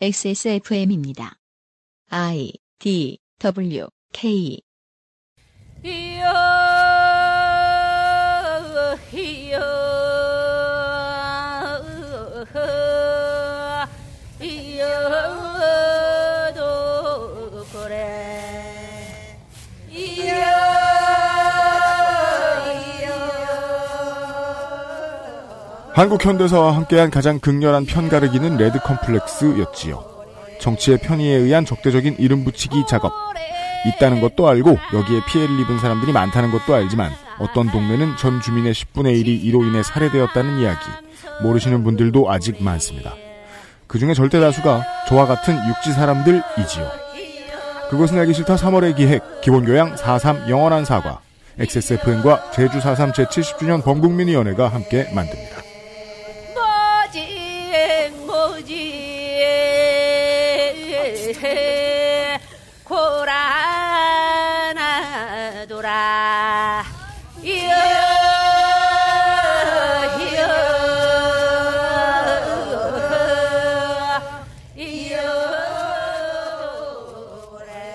XSFM입니다. I D W K 한국 현대사와 함께한 가장 극렬한 편가르기는 레드 컴플렉스였지요. 정치의 편의에 의한 적대적인 이름 붙이기 작업. 있다는 것도 알고 여기에 피해를 입은 사람들이 많다는 것도 알지만 어떤 동네는 전 주민의 10분의 1이 이로 인해 살해되었다는 이야기. 모르시는 분들도 아직 많습니다. 그 중에 절대 다수가 저와 같은 육지 사람들이지요. 그것은 알기 싫다 3월의 기획, 기본교양 43 영원한 사과, x s f n 과 제주 43 제70주년 범국민위원회가 함께 만듭니다. 뭐지 고라나도라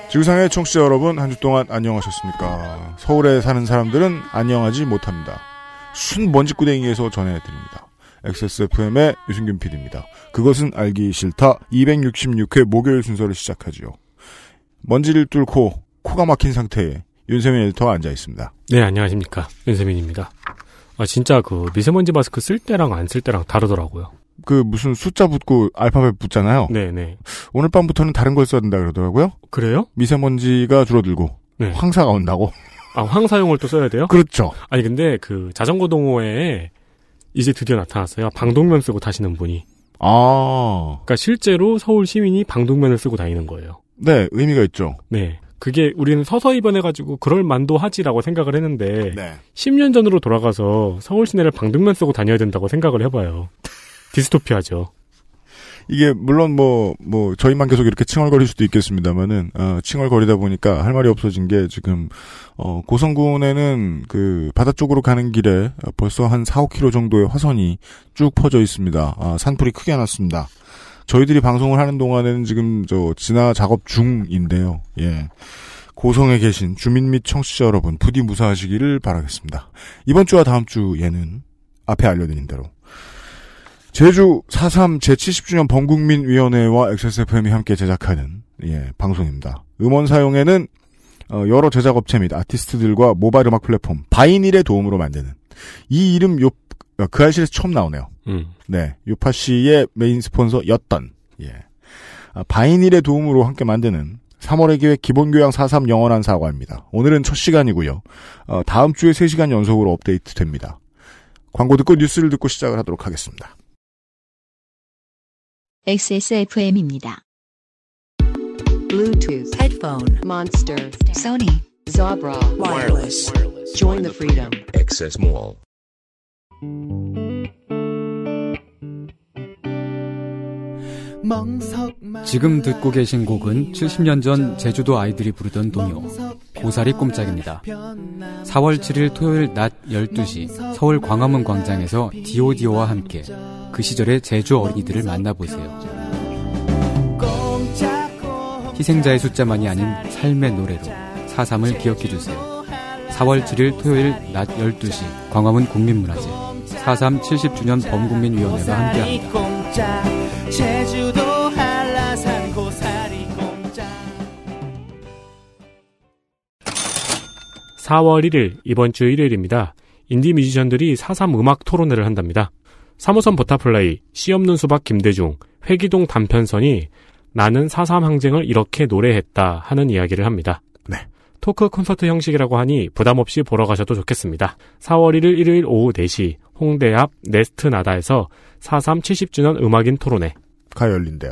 지구상의 청취자 여러분 한 주 동안 안녕하셨습니까? 서울에 사는 사람들은 안녕하지 못합니다. 순먼지구댕이에서 전해드립니다. XSFM의 유승균 PD입니다. 그것은 알기 싫다. 266회 목요일 순서를 시작하지요. 먼지를 뚫고 코가 막힌 상태에 윤세민 에디터가 앉아 있습니다. 네, 안녕하십니까. 윤세민입니다. 아, 진짜 그 미세먼지 마스크 쓸 때랑 안 쓸 때랑 다르더라고요. 그 무슨 숫자 붙고 알파벳 붙잖아요. 네네. 네. 오늘 밤부터는 다른 걸 써야 된다 그러더라고요. 그래요? 미세먼지가 줄어들고 네. 황사가 온다고. 아, 황사용을 또 써야 돼요? 그렇죠. 아니 근데 그 자전거 동호회에 이제 드디어 나타났어요. 방독면 쓰고 다시는 분이. 아. 그니까 실제로 서울 시민이 방독면을 쓰고 다니는 거예요. 네, 의미가 있죠. 네. 그게 우리는 서서히 변해가지고 그럴 만도 하지라고 생각을 했는데 네. 10년 전으로 돌아가서 서울 시내를 방독면 쓰고 다녀야 된다고 생각을 해봐요. 디스토피아죠. 이게 물론 뭐뭐 뭐 저희만 계속 이렇게 칭얼거릴 수도 있겠습니다만은 어, 칭얼거리다 보니까 할 말이 없어진 게 지금 어, 고성군에는 그 바다 쪽으로 가는 길에 벌써 한 4, 5km 정도의 화선이 쭉 퍼져 있습니다. 아, 산불이 크게 났습니다. 저희들이 방송을 하는 동안에는 지금 저 진화 작업 중인데요. 예. 고성에 계신 주민 및 청취자 여러분 부디 무사하시기를 바라겠습니다. 이번 주와 다음 주에는 앞에 알려드린 대로 제주 4.3 제70주년 범국민위원회와 XSFM이 함께 제작하는 예, 방송입니다. 음원 사용에는 어, 여러 제작업체 및 아티스트들과 모바일 음악 플랫폼 바이닐의 도움으로 만드는 이 이름 요, 어, 그아실에서 처음 나오네요. 음. 네, 요파 씨의 메인 스폰서였던 예. 아, 바이닐의 도움으로 함께 만드는 3월의 기획 기본교양 4.3 영원한 사과입니다. 오늘은 첫 시간이고요. 어, 다음 주에 3시간 연속으로 업데이트 됩니다. 광고 듣고 뉴스를 듣고 시작을 하도록 하겠습니다. XSFM입니다. Bluetooth headphone monster Sony Zabra wireless. Join the freedom. Access Mall. 지금 듣고 계신 곡은 70년 전 제주도 아이들이 부르던 동요 고사리 꼼짝입니다. 4월 7일 토요일 낮 12시 서울 광화문 광장에서 디오디오와 함께 그 시절의 제주 어린이들을 만나보세요. 희생자의 숫자만이 아닌 삶의 노래로 사삼을 기억해주세요. 4월 7일 토요일 낮 12시 광화문 국민문화재 4.3 70주년 범국민위원회가 함께합니다. 4월 1일, 이번 주 일요일입니다. 인디 뮤지션들이 4.3 음악 토론회를 한답니다. 3호선 버타플라이, 씨 없는 수박 김대중, 회기동 단편선이 나는 4.3 항쟁을 이렇게 노래했다 하는 이야기를 합니다. 네. 토크 콘서트 형식이라고 하니 부담 없이 보러 가셔도 좋겠습니다. 4월 1일 일요일 오후 4시 홍대 앞 네스트 나다에서 4.3 70주년 음악인 토론회 가 열린대요.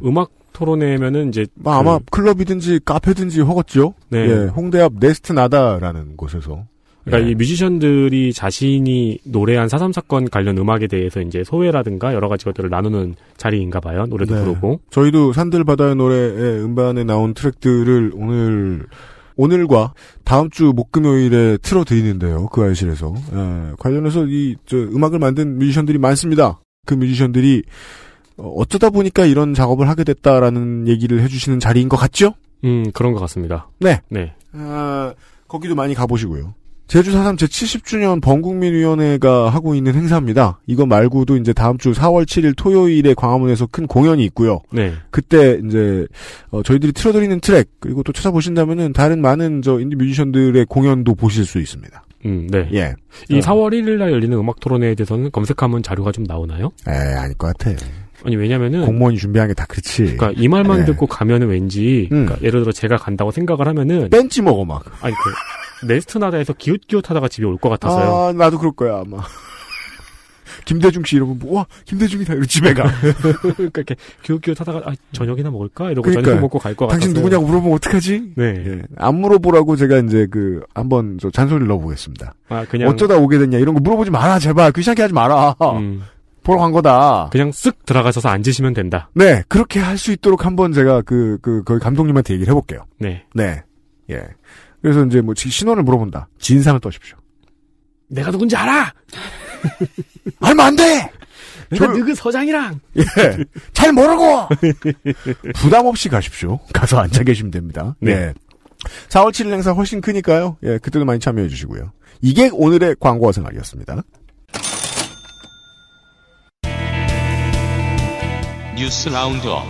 음. 악 토론회면은 이제 아, 그... 마 클럽이든지 카페든지 허겄지요 네. 예, 홍대 앞 네스트 나다라는 곳에서. 그러니까 예. 이 뮤지션들이 자신이 노래한 사삼 사건 관련 음악에 대해서 이제 소회라든가 여러 가지 것들을 나누는 자리인가 봐요. 노래도 네. 부르고. 저희도 산들바다의 노래의 음반에 나온 트랙들을 오늘 오늘과 다음 주 목금요일에 틀어드리는데요. 그 알실에서 예, 관련해서 이 저 음악을 만든 뮤지션들이 많습니다. 그 뮤지션들이 어, 어쩌다 보니까 이런 작업을 하게 됐다라는 얘기를 해주시는 자리인 것 같죠? 음, 그런 것 같습니다. 네. 네. 아, 거기도 많이 가보시고요. 제주 4.3 제70주년 범국민위원회가 하고 있는 행사입니다. 이거 말고도 이제 다음 주 4월 7일 토요일에 광화문에서 큰 공연이 있고요. 네. 그때 이제 어, 저희들이 틀어드리는 트랙 그리고 또 찾아보신다면은 다른 많은 저 인디 뮤지션들의 공연도 보실 수 있습니다. 음, 네. 예. 이 4월 1일 날 열리는 음악 토론회에 대해서는 검색하면 자료가 좀 나오나요? 에, 예, 아닐 것 같아. 요 아니 왜냐면은 공무원이 준비한 게 다 그렇지. 그러니까 이 말만 네. 듣고 가면은 왠지 음. 그러니까 예를 들어 제가 간다고 생각을 하면은 뺀지 먹어 막. 아니 그레스트나다에서 기웃기웃하다가 집에 올 것 같아서요. 아 나도 그럴 거야 아마. 김대중 씨 이러면 뭐, 와 김대중이다 이러 집에 가. 그러니까 이렇게 기웃기웃하다가 아, 저녁이나 먹을까 이러고 그러니까, 저녁 먹고 갈 것 같아. 당신 누구냐고 물어보면 어떡하지? 네. 네. 안 물어보라고 제가 이제 그 한번 잔소리를 넣어보겠습니다. 아 그냥 어쩌다 오게 됐냐 이런 거 물어보지 마라 제발 귀찮게 그 하지 마라. 음. 보러 간 거다. 그냥 쓱 들어가셔서 앉으시면 된다. 네, 그렇게 할 수 있도록 한번 제가 그, 그, 거기 그 감독님한테 얘기를 해볼게요. 네. 네. 예. 그래서 이제 뭐 신원을 물어본다. 진상을 떠십시오. 내가 누군지 알아! 알면 안 돼! 내가 저... 느그 서장이랑! 예. 잘 모르고! 부담 없이 가십시오. 가서 앉아 계시면 됩니다. 네. 예. 4월 7일 행사 훨씬 크니까요. 예, 그때도 많이 참여해 주시고요. 이게 오늘의 광고와 생활이었습니다. 뉴스 라운드업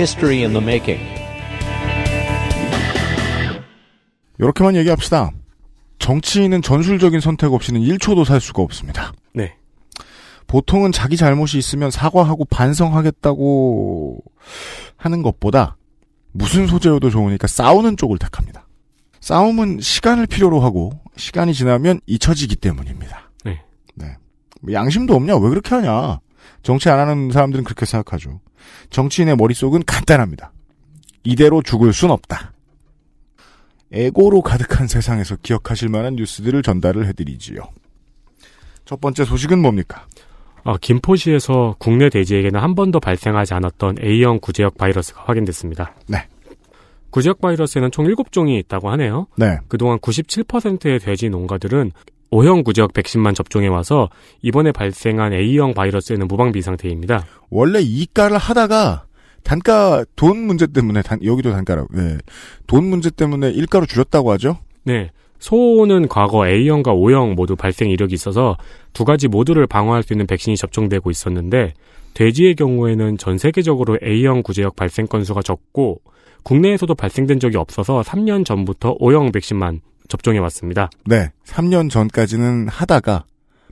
History in 이렇게만 얘기합시다. 정치인은 전술적인 선택 없이는 1초도 살 수가 없습니다. 네. 보통은 자기 잘못이 있으면 사과하고 반성하겠다고 하는 것보다 무슨 소재여도 좋으니까 싸우는 쪽을 택합니다. 싸움은 시간을 필요로 하고 시간이 지나면 잊혀지기 때문입니다. 네. 네. 뭐 양심도 없냐? 왜 그렇게 하냐? 정치 안 하는 사람들은 그렇게 생각하죠. 정치인의 머릿속은 간단합니다. 이대로 죽을 순 없다. 에고로 가득한 세상에서 기억하실 만한 뉴스들을 전달을 해드리지요. 첫 번째 소식은 뭡니까? 어, 김포시에서 국내 돼지에게는 한 번도 발생하지 않았던 A형 구제역 바이러스가 확인됐습니다. 네. 구제역 바이러스에는 총 7종이 있다고 하네요. 네. 그동안 97%의 돼지 농가들은 O형 구역 제 백신만 접종해 와서 이번에 발생한 A형 바이러스에는 무방비 상태입니다. 원래 이가를 하다가 단가 돈 문제 때문에 단, 여기도 단가라고 네. 돈 문제 때문에 일가로 줄였다고 하죠. 네. 소는 과거 A형과 O형 모두 발생 이력이 있어서 두 가지 모두를 방어할 수 있는 백신이 접종되고 있었는데 돼지의 경우에는 전 세계적으로 A형 구제역 발생 건수가 적고 국내에서도 발생된 적이 없어서 3년 전부터 O형 백신만 접종해 왔습니다. 네. 3년 전까지는 하다가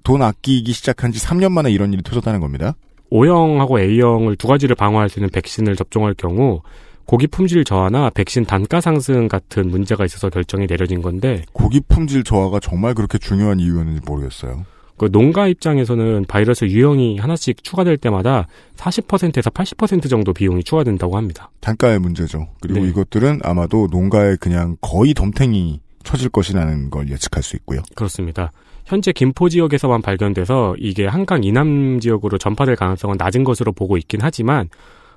돈 아끼기 시작한 지 3년 만에 이런 일이 터졌다는 겁니다. O형하고 A형을 두 가지를 방어할 수 있는 백신을 접종할 경우 고기 품질 저하나 백신 단가 상승 같은 문제가 있어서 결정이 내려진 건데 고기 품질 저하가 정말 그렇게 중요한 이유였는지 모르겠어요. 그 농가 입장에서는 바이러스 유형이 하나씩 추가될 때마다 40%에서 80% 정도 비용이 추가된다고 합니다. 단가의 문제죠. 그리고 네. 이것들은 아마도 농가에 그냥 거의 덤탱이 처질 것이라는 걸 예측할 수 있고요. 그렇습니다. 현재 김포 지역에서만 발견돼서 이게 한강 이남 지역으로 전파될 가능성은 낮은 것으로 보고 있긴 하지만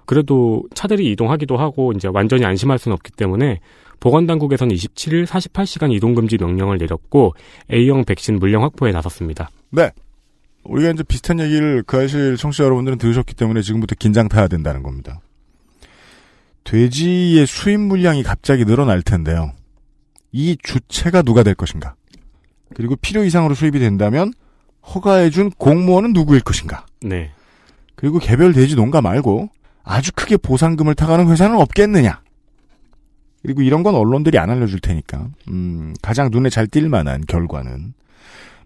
그래도 차들이 이동하기도 하고 이제 완전히 안심할 수는 없기 때문에 보건당국에서는 27일 48시간 이동금지 명령을 내렸고 A형 백신 물량 확보에 나섰습니다. 네. 우리가 이제 비슷한 얘기를 그 아실 청취자 여러분들은 들으셨기 때문에 지금부터 긴장 타야 된다는 겁니다. 돼지의 수입 물량이 갑자기 늘어날 텐데요. 이 주체가 누가 될 것인가? 그리고 필요 이상으로 수입이 된다면 허가해준 공무원은 누구일 것인가? 네. 그리고 개별 돼지 농가 말고 아주 크게 보상금을 타가는 회사는 없겠느냐? 그리고 이런 건 언론들이 안 알려줄 테니까 음, 가장 눈에 잘 띌만한 결과는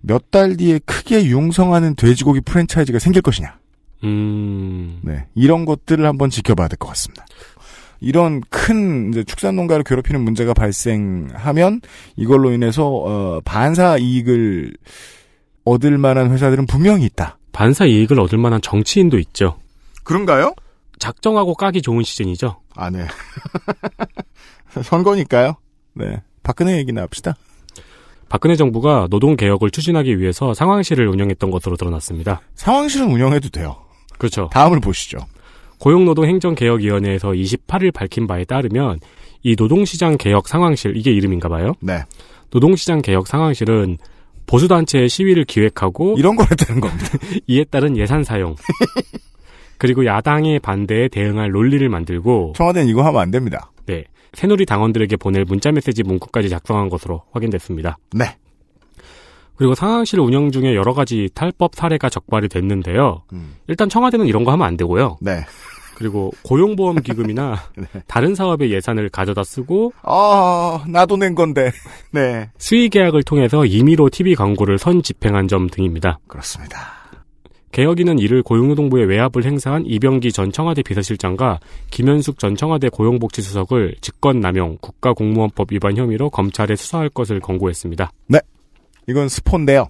몇 달 뒤에 크게 융성하는 돼지고기 프랜차이즈가 생길 것이냐. 음... 네, 이런 것들을 한번 지켜봐야 될 것 같습니다. 이런 큰 축산 농가를 괴롭히는 문제가 발생하면 이걸로 인해서 어, 반사 이익을 얻을 만한 회사들은 분명히 있다. 반사 이익을 얻을 만한 정치인도 있죠. 그런가요? 작정하고 까기 좋은 시즌이죠. 아, 네. 선거니까요. 네. 박근혜 얘기나 합시다. 박근혜 정부가 노동 개혁을 추진하기 위해서 상황실을 운영했던 것으로 드러났습니다. 상황실은 운영해도 돼요. 그렇죠. 다음을 보시죠. 고용노동행정개혁위원회에서 28일 밝힌 바에 따르면 이 노동시장 개혁 상황실 이게 이름인가 봐요. 네. 노동시장 개혁 상황실은 보수단체의 시위를 기획하고 이런 걸 했다는 겁니다. 이에 따른 예산 사용 그리고 야당의 반대에 대응할 논리를 만들고 청와대는 이거 하면 안 됩니다. 네. 새누리 당원들에게 보낼 문자 메시지 문구까지 작성한 것으로 확인됐습니다. 네. 그리고 상황실 운영 중에 여러 가지 탈법 사례가 적발이 됐는데요. 음. 일단 청와대는 이런 거 하면 안 되고요. 네. 그리고 고용보험 기금이나 네. 다른 사업의 예산을 가져다 쓰고 아 나도 낸 건데 네 수의 계약을 통해서 임의로 TV 광고를 선 집행한 점 등입니다. 그렇습니다. 개혁이는 이를 고용노동부에 외압을 행사한 이병기 전 청와대 비서실장과 김현숙 전 청와대 고용복지수석을 직권남용 국가공무원법 위반 혐의로 검찰에 수사할 것을 권고했습니다. 네. 이건 스폰데요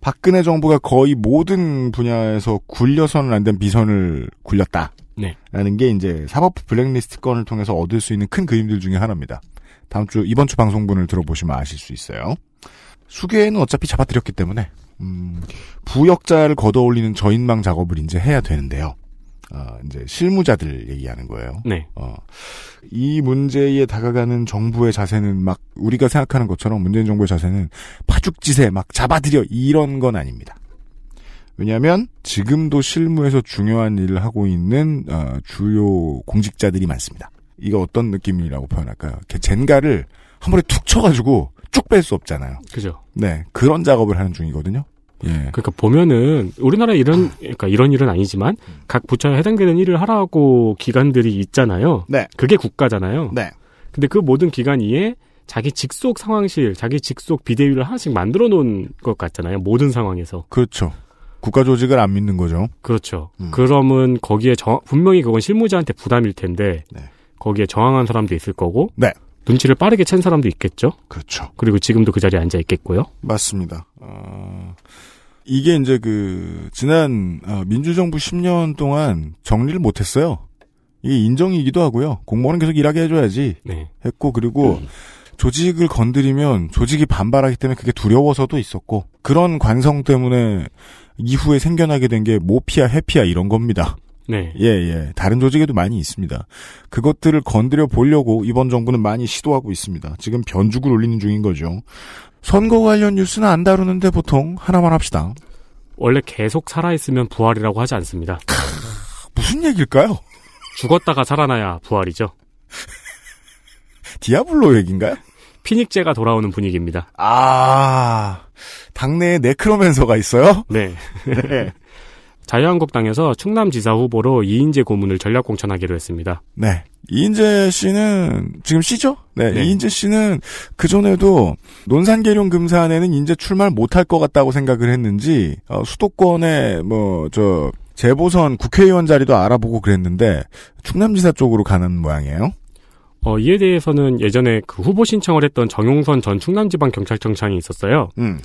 박근혜 정부가 거의 모든 분야에서 굴려서는 안 된비선을 굴렸다. 네. 라는 게 이제 사법부 블랙리스트 건을 통해서 얻을 수 있는 큰 그림들 중의 하나입니다. 다음 주, 이번 주 방송분을 들어보시면 아실 수 있어요. 수계는 어차피 잡아드렸기 때문에, 음, 부역자를 걷어올리는 저인망 작업을 이제 해야 되는데요. 아, 이제 실무자들 얘기하는 거예요. 네. 어, 이 문제에 다가가는 정부의 자세는 막 우리가 생각하는 것처럼 문재인 정부의 자세는 파죽지세 막 잡아들여 이런 건 아닙니다. 왜냐하면 지금도 실무에서 중요한 일을 하고 있는 어, 주요 공직자들이 많습니다. 이거 어떤 느낌이라고 표현할까요? 이렇게 젠가를 한 번에 툭 쳐가지고 쭉 뺄 수 없잖아요. 그죠. 네 그런 작업을 하는 중이거든요. 예. 그러니까 보면은 우리나라 이런 그러니까 이런 일은 아니지만 각 부처에 해당되는 일을 하라고 기관들이 있잖아요. 네. 그게 국가잖아요. 네. 근데 그 모든 기관이에 자기 직속 상황실, 자기 직속 비대위를 하나씩 만들어 놓은 것 같잖아요. 모든 상황에서. 그렇죠. 국가 조직을 안 믿는 거죠. 그렇죠. 음. 그러면 거기에 저, 분명히 그건 실무자한테 부담일 텐데 네. 거기에 저항한 사람도 있을 거고 네. 눈치를 빠르게 챈 사람도 있겠죠. 그렇죠. 그리고 지금도 그 자리에 앉아 있겠고요. 맞습니다. 어, 이게 이제 그 지난 어, 민주정부 10년 동안 정리를 못했어요. 이게 인정이기도 하고요. 공무원은 계속 일하게 해줘야지 네. 했고 그리고 음. 조직을 건드리면 조직이 반발하기 때문에 그게 두려워서도 있었고 그런 관성 때문에 이후에 생겨나게 된 게 모피아 해피아 이런 겁니다. 네. 예, 예. 다른 조직에도 많이 있습니다. 그것들을 건드려 보려고 이번 정부는 많이 시도하고 있습니다. 지금 변죽을 올리는 중인 거죠. 선거 관련 뉴스는 안 다루는데 보통 하나만 합시다. 원래 계속 살아있으면 부활이라고 하지 않습니다. 크, 무슨 얘기일까요? 죽었다가 살아나야 부활이죠. 디아블로 얘기인가요? 피닉제가 돌아오는 분위기입니다. 아, 당내에 네크로맨서가 있어요? 네. 네. 자유한국당에서 충남지사 후보로 이인재 고문을 전략공천하기로 했습니다. 네. 이인재 씨는 지금 씨죠? 네, 네. 이인재 씨는 그 전에도 논산계룡 금산에는 인재 출마를 못할 것 같다고 생각을 했는지 어, 수도권에 뭐저 재보선 국회의원 자리도 알아보고 그랬는데 충남지사 쪽으로 가는 모양이에요. 어, 이에 대해서는 예전에 그 후보 신청을 했던 정용선 전 충남지방경찰청장이 있었어요. 음.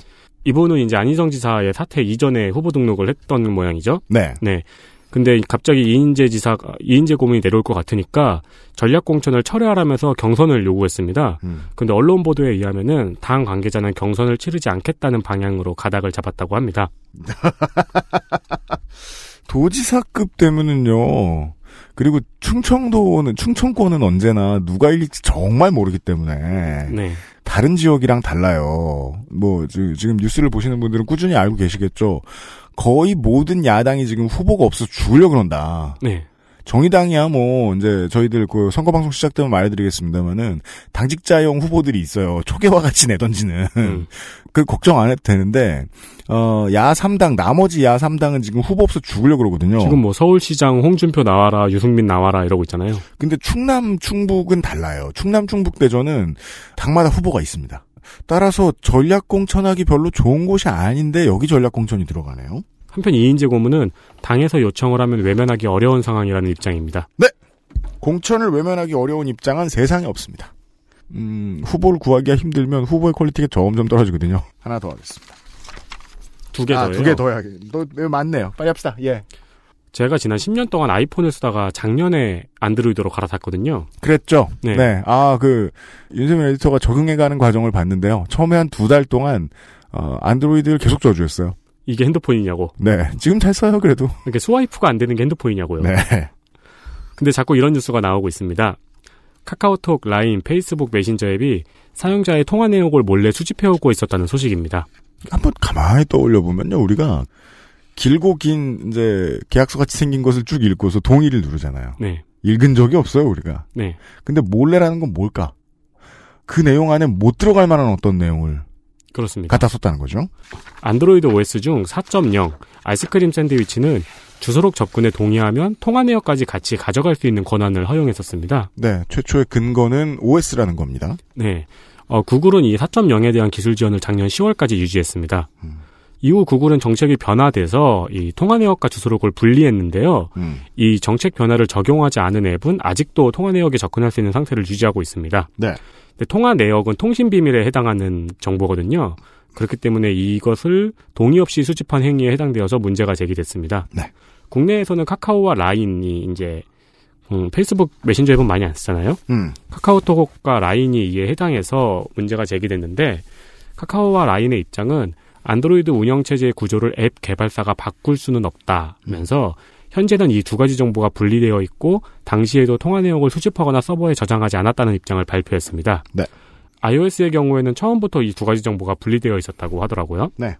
이분은 이제 안희성 지사의 사퇴 이전에 후보 등록을 했던 모양이죠. 네. 네. 근데 갑자기 이인재 지사 이인재 고문이 내려올 것 같으니까 전략 공천을 철회하라면서 경선을 요구했습니다. 음. 근데 언론 보도에 의하면은 당 관계자는 경선을 치르지 않겠다는 방향으로 가닥을 잡았다고 합니다. 도지사급 되면은요. 그리고 충청도는 충청권은 언제나 누가 일지 정말 모르기 때문에 네. 다른 지역이랑 달라요. 뭐 지금 뉴스를 보시는 분들은 꾸준히 알고 계시겠죠. 거의 모든 야당이 지금 후보가 없어 죽으려 그런다. 네. 정의당이야 뭐 이제 저희들 그 선거 방송 시작 되면 말해드리겠습니다만은 당직자용 후보들이 있어요. 초계와 같이 내던지는 음. 그 걱정 안 해도 되는데 어야 3당 나머지 야 3당은 지금 후보 없어 죽으려 그러거든요. 지금 뭐 서울시장 홍준표 나와라 유승민 나와라 이러고 있잖아요. 근데 충남 충북은 달라요. 충남 충북 대전은 당마다 후보가 있습니다. 따라서 전략 공천하기 별로 좋은 곳이 아닌데 여기 전략 공천이 들어가네요. 한편 이인재 고문은 당에서 요청을 하면 외면하기 어려운 상황이라는 입장입니다. 네. 공천을 외면하기 어려운 입장은 세상에 없습니다. 음, 후보를 구하기가 힘들면 후보의 퀄리티가 점점 떨어지거든요. 하나 더 하겠습니다. 두 개 더요? 두 개더 해야겠네요. 맞네요. 빨리 합시다. 예. 제가 지난 10년 동안 아이폰을 쓰다가 작년에 안드로이드로 갈아탔거든요. 그랬죠. 네. 네. 아, 그, 윤세민 에디터가 적응해가는 과정을 봤는데요. 처음에 한 두 달 동안, 어, 안드로이드를 계속 저주했어요. 이게 핸드폰이냐고. 네. 지금 잘 써요, 그래도. 이렇게 스와이프가 안 되는 게 핸드폰이냐고요. 네. 근데 자꾸 이런 뉴스가 나오고 있습니다. 카카오톡, 라인, 페이스북 메신저 앱이 사용자의 통화 내용을 몰래 수집해오고 있었다는 소식입니다. 한번 가만히 떠올려 보면요, 우리가 길고 긴 이제 계약서 같이 생긴 것을 쭉 읽고서 동의를 누르잖아요. 네. 읽은 적이 없어요, 우리가. 네. 근데 몰래라는 건 뭘까? 그 내용 안에 못 들어갈 만한 어떤 내용을 그렇습니다. 갖다 썼다는 거죠. 안드로이드 OS 중 4.0 아이스크림 샌드위치는 주소록 접근에 동의하면 통화 내역까지 같이 가져갈 수 있는 권한을 허용했었습니다. 네, 최초의 근거는 OS라는 겁니다. 네, 어, 구글은 이 4.0에 대한 기술 지원을 작년 10월까지 유지했습니다. 음. 이후 구글은 정책이 변화돼서 이 통화 내역과 주소록을 분리했는데요. 음. 이 정책 변화를 적용하지 않은 앱은 아직도 통화 내역에 접근할 수 있는 상태를 유지하고 있습니다. 네. 근데 통화 내역은 통신 비밀에 해당하는 정보거든요. 그렇기 때문에 이것을 동의 없이 수집한 행위에 해당되어서 문제가 제기됐습니다. 네. 국내에서는 카카오와 라인이 이제 음, 페이스북 메신저 앱은 많이 안 쓰잖아요. 음. 카카오톡과 라인이 이에 해당해서 문제가 제기됐는데 카카오와 라인의 입장은 안드로이드 운영체제의 구조를 앱 개발사가 바꿀 수는 없다면서 음. 현재는 이 두 가지 정보가 분리되어 있고 당시에도 통화 내용을 수집하거나 서버에 저장하지 않았다는 입장을 발표했습니다. 네. iOS의 경우에는 처음부터 이 두 가지 정보가 분리되어 있었다고 하더라고요. 네.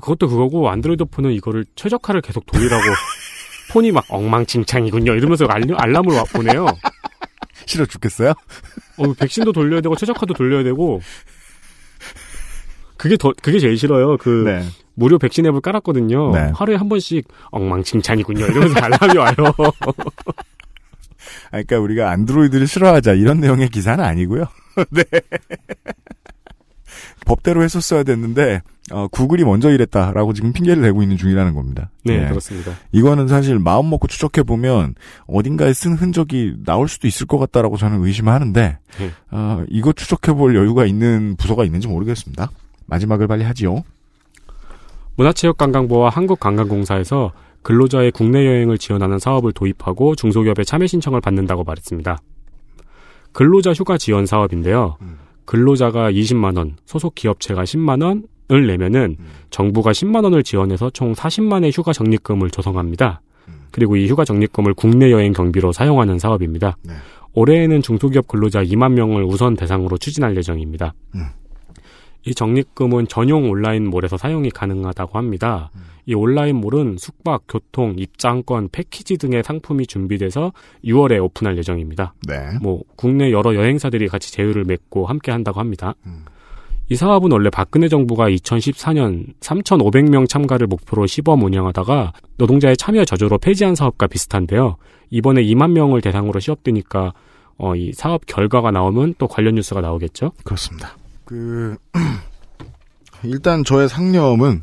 그것도 그거고 안드로이드 폰은 이거를 최적화를 계속 돌리라고 폰이 막 엉망진창이군요 이러면서 알, 람을 와보네요 싫어 죽겠어요? 어, 백신도 돌려야 되고 최적화도 돌려야 되고 그게 더 그게 제일 싫어요. 그 네. 무료 백신 앱을 깔았거든요. 네. 하루에 한 번씩 엉망진창이군요. 이러면서 알람이 와요. 그러니까 우리가 안드로이드를 싫어하자 이런 내용의 기사는 아니고요. 네. 법대로 했었어야 됐는데 어, 구글이 먼저 이랬다라고 지금 핑계를 대고 있는 중이라는 겁니다. 네, 네. 그렇습니다. 이거는 사실 마음 먹고 추적해 보면 어딘가에 쓴 흔적이 나올 수도 있을 것 같다라고 저는 의심하는데 네. 어, 이거 추적해 볼 여유가 있는 부서가 있는지 모르겠습니다. 마지막을 빨리 하지요. 문화체육관광부와 한국관광공사에서 근로자의 국내 여행을 지원하는 사업을 도입하고 중소기업의 참여 신청을 받는다고 말했습니다. 근로자 휴가 지원 사업인데요. 음. 근로자가 20만 원, 소속 기업체가 10만 원을 내면은 음. 정부가 10만 원을 지원해서 총 40만의 휴가 적립금을 조성합니다. 음. 그리고 이 휴가 적립금을 국내 여행 경비로 사용하는 사업입니다. 네. 올해에는 중소기업 근로자 2만 명을 우선 대상으로 추진할 예정입니다. 음. 이 적립금은 전용 온라인몰에서 사용이 가능하다고 합니다. 음. 이 온라인몰은 숙박, 교통, 입장권, 패키지 등의 상품이 준비돼서 6월에 오픈할 예정입니다. 네. 뭐 국내 여러 여행사들이 같이 제휴를 맺고 함께 한다고 합니다. 음. 이 사업은 원래 박근혜 정부가 2014년 3,500명 참가를 목표로 시범 운영하다가 노동자의 참여 저조로 폐지한 사업과 비슷한데요. 이번에 2만 명을 대상으로 시업되니까 어, 이 사업 결과가 나오면 또 관련 뉴스가 나오겠죠? 그렇습니다. 그 일단 저의 상념은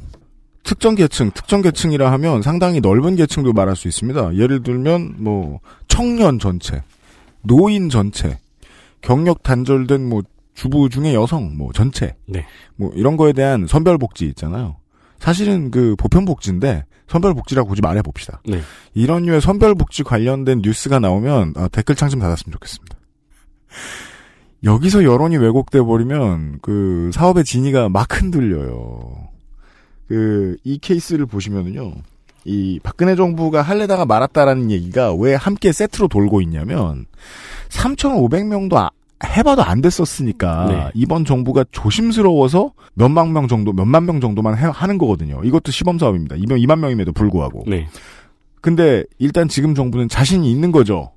특정 계층, 특정 계층이라 하면 상당히 넓은 계층도 말할 수 있습니다. 예를 들면 뭐 청년 전체, 노인 전체, 경력 단절된 뭐 주부 중에 여성 뭐 전체, 네. 뭐 이런 거에 대한 선별 복지 있잖아요. 사실은 그 보편 복지인데 선별 복지라고 굳이 말해 봅시다. 네. 이런 류의 선별 복지 관련된 뉴스가 나오면 아, 댓글창 좀 닫았으면 좋겠습니다. 여기서 여론이 왜곡돼 버리면 그 사업의 진위가 막 흔들려요. 그 이 케이스를 보시면은요. 이 박근혜 정부가 할래다가 말았다라는 얘기가 왜 함께 세트로 돌고 있냐면 3,500명도 아, 해봐도 안 됐었으니까 네. 이번 정부가 조심스러워서 몇만 명 정도, 몇만 명 정도만 해, 하는 거거든요. 이것도 시범 사업입니다. 2만, 명임에도 불구하고. 네. 근데 일단 지금 정부는 자신이 있는 거죠.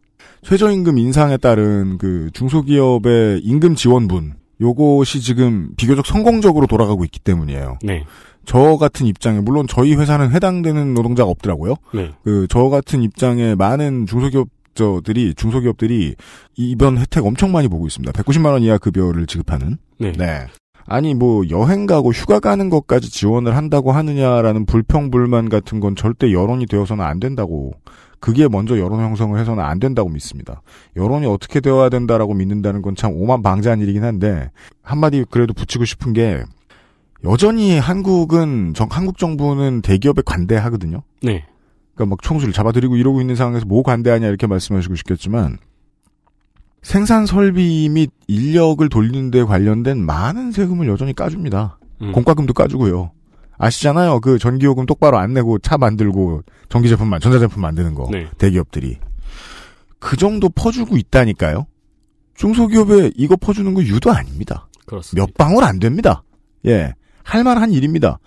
최저임금 인상에 따른 그 중소기업의 임금 지원분 요것이 지금 비교적 성공적으로 돌아가고 있기 때문이에요. 네. 저 같은 입장에 물론 저희 회사는 해당되는 노동자가 없더라고요. 네. 그 저 같은 입장에 많은 중소기업 저들이 중소기업들이 이번 혜택 엄청 많이 보고 있습니다. 190만 원 이하 급여를 그 지급하는. 네. 네. 아니 뭐 여행 가고 휴가 가는 것까지 지원을 한다고 하느냐라는 불평불만 같은 건 절대 여론이 되어서는 안 된다고 그게 먼저 여론 형성을 해서는 안 된다고 믿습니다. 여론이 어떻게 되어야 된다라고 믿는다는 건 참 오만방자한 일이긴 한데 한마디 그래도 붙이고 싶은 게 여전히 한국은 정, 한국 정부는 대기업에 관대하거든요. 네. 그러니까 막 총수를 잡아들이고 이러고 있는 상황에서 뭐 관대하냐 이렇게 말씀하시고 싶겠지만 생산 설비 및 인력을 돌리는 데 관련된 많은 세금을 여전히 까줍니다. 음. 공과금도 까주고요. 아시잖아요. 그 전기요금 똑바로 안 내고 차 만들고 전기제품만 전자제품 만드는 거 네. 대기업들이 그 정도 퍼주고 있다니까요. 중소기업에 이거 퍼주는 거 유도 아닙니다. 그렇습니다. 몇 방울 안 됩니다. 예. 할만한 일입니다.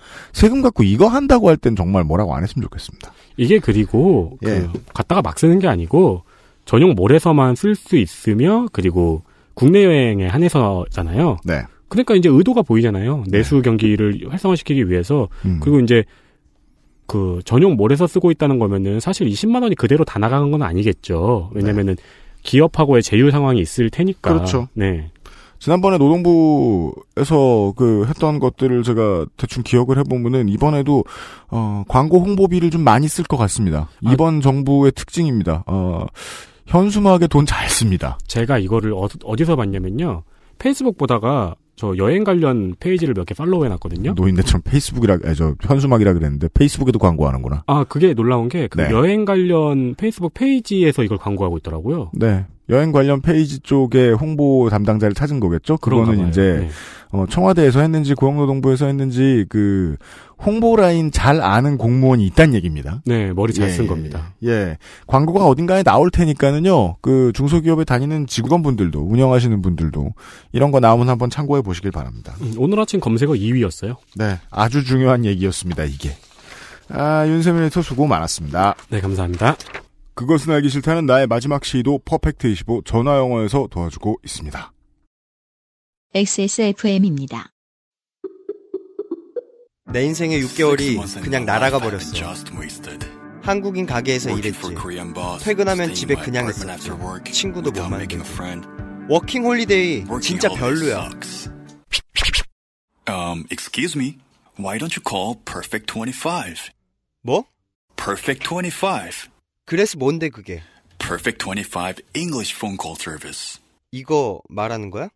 세금 갖고 이거 한다고 할 땐 정말 뭐라고 안 했으면 좋겠습니다. 이게 그리고 예. 그갔다가막 쓰는 게 아니고 전용 몰에서만 쓸 수 있으며 그리고 국내 여행에 한해서잖아요. 네. 그러니까 이제 의도가 보이잖아요. 네. 내수 경기를 활성화시키기 위해서 음. 그리고 이제 그 전용 몰에서 쓰고 있다는 거면은 사실 20만 원이 그대로 다 나가는 건 아니겠죠. 왜냐면은 네. 기업하고의 제휴 상황이 있을 테니까. 그렇죠. 네. 지난번에 노동부에서 그 했던 것들을 제가 대충 기억을 해보면은 이번에도 어 광고 홍보비를 좀 많이 쓸 것 같습니다. 아. 이번 아, 정부의 특징입니다. 어 현수막에 돈 잘 씁니다. 제가 이거를 어, 디서 봤냐면요. 페이스북 보다가 저 여행 관련 페이지를 몇 개 팔로우 해놨거든요. 노인네처럼 페이스북이라, 저 현수막이라 그랬는데 페이스북에도 광고하는구나. 아, 그게 놀라운 게, 그 네. 여행 관련 페이스북 페이지에서 이걸 광고하고 있더라고요. 네. 여행 관련 페이지 쪽에 홍보 담당자를 찾은 거겠죠. 그거는 이제 네. 어, 청와대에서 했는지 고용노동부에서 했는지 그 홍보 라인 잘 아는 공무원이 있다는 얘기입니다. 네, 머리 잘쓴 예, 예, 겁니다. 예. 예, 광고가 어딘가에 나올 테니까는요. 그 중소기업에 다니는 직원분들도 운영하시는 분들도 이런 거 나오면 한번 참고해 보시길 바랍니다. 음, 오늘 아침 검색어 2위였어요. 네, 아주 중요한 얘기였습니다. 이게. 아, 윤세민의 토 수고 많았습니다. 네, 감사합니다. 그것은 알기 싫다는 나의 마지막 시도 퍼펙트25 전화영어에서 도와주고 있습니다. XSFM입니다. 내 인생의 6개월이 그냥 날아가 버렸어. 한국인 가게에서 일했지. 퇴근하면 집에 그냥 있어. 친구도 못 만들고. 워킹 홀리데이 진짜 별로야. Um, excuse me. Why don't you call Perfect 25? 뭐? Perfect 25. 그래서 뭔데 그게? Perfect 25 English phone call service. 이거 말하는 거야?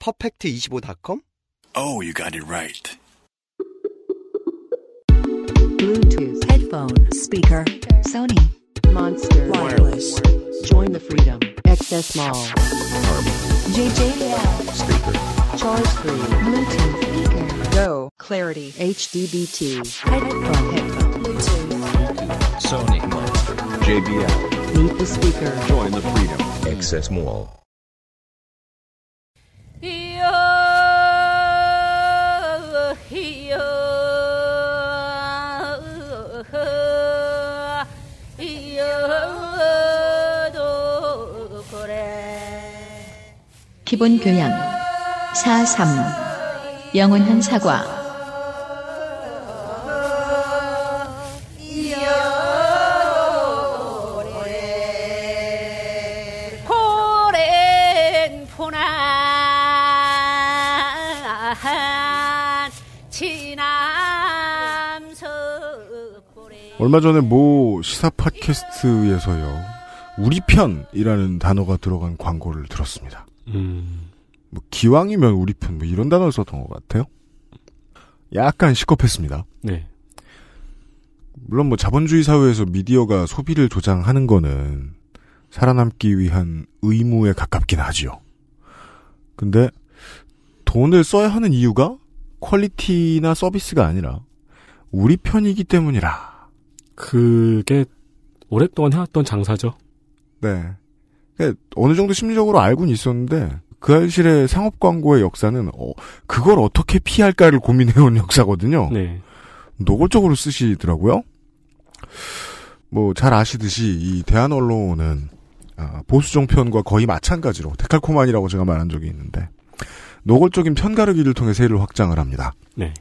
perfect25.com? Oh, you got it right. Bluetooth headphone speaker Sony Monster Wireless. Join the Freedom XS Mall JJL speaker Charge 3 Bluetooth speaker Go Clarity HDBT headphone headphone Bluetooth Sony Monster JBL. Meet the speaker. Join the freedom. Access Mall. 기본 교양 4.3 영원한 사과 얼마 전에 모 시사 팟캐스트에서요. 우리 편이라는 단어가 들어간 광고를 들었습니다. 음. 뭐 기왕이면 우리 편뭐 이런 단어를 썼던 것 같아요. 약간 시겁했습니다. 네. 물론 뭐 자본주의 사회에서 미디어가 소비를 조장하는 거는 살아남기 위한 의무에 가깝긴 하지요. 근데 돈을 써야 하는 이유가 퀄리티나 서비스가 아니라 우리 편이기 때문이라 그게 오랫동안 해왔던 장사죠. 네. 그러니까 어느 정도 심리적으로 알고는 있었는데 그 현실의 상업 광고의 역사는 어, 그걸 어떻게 피할까를 고민해온 역사거든요. 네. 노골적으로 쓰시더라고요. 뭐 잘 아시듯이 이 대한 언론은 아, 보수 종편과 거의 마찬가지로 데칼코만이라고 제가 말한 적이 있는데 노골적인 편가르기를 통해 세를 확장을 합니다. 네.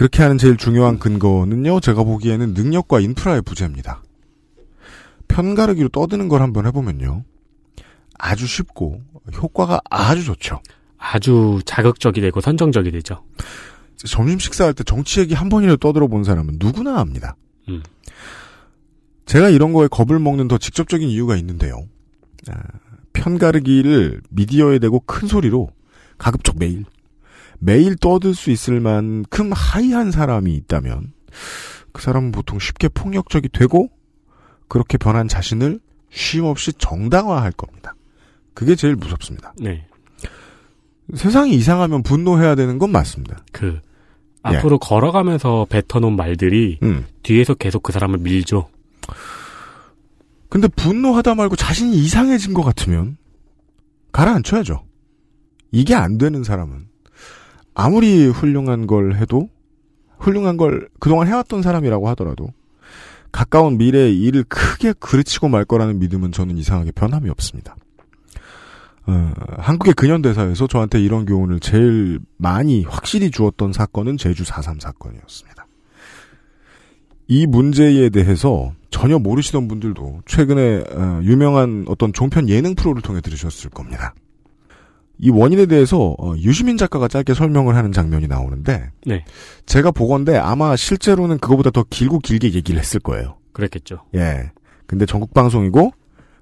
그렇게 하는 제일 중요한 근거는요, 제가 보기에는 능력과 인프라의 부재입니다. 편가르기로 떠드는 걸 한번 해보면요. 아주 쉽고 효과가 아주 좋죠. 아주 자극적이 되고 선정적이 되죠. 점심 식사할 때 정치 얘기 한 번이라도 떠들어 본 사람은 누구나 압니다 음. 제가 이런 거에 겁을 먹는 더 직접적인 이유가 있는데요. 아, 편가르기를 미디어에 대고 큰 소리로 가급적 매일 매일 떠들 수 있을 만큼 하이한 사람이 있다면 그 사람은 보통 쉽게 폭력적이 되고 그렇게 변한 자신을 쉼없이 정당화할 겁니다. 그게 제일 무섭습니다. 네. 세상이 이상하면 분노해야 되는 건 맞습니다. 그 앞으로 예. 걸어가면서 뱉어놓은 말들이 음. 뒤에서 계속 그 사람을 밀죠. 근데 분노하다 말고 자신이 이상해진 것 같으면 가라앉혀야죠. 이게 안 되는 사람은 아무리 훌륭한 걸 해도 훌륭한 걸 그동안 해왔던 사람이라고 하더라도 가까운 미래에 일을 크게 그르치고 말 거라는 믿음은 저는 이상하게 변함이 없습니다. 어, 한국의 근현대사에서 저한테 이런 교훈을 제일 많이 확실히 주었던 사건은 제주 4.3 사건이었습니다. 이 문제에 대해서 전혀 모르시던 분들도 최근에 어, 유명한 어떤 종편 예능 프로를 통해 들으셨을 겁니다. 이 원인에 대해서 어, 유시민 작가가 짧게 설명을 하는 장면이 나오는데 네. 제가 보건데 아마 실제로는 그거보다 더 길고 길게 얘기를 했을 거예요. 그랬겠죠. 예. 근데 전국 방송이고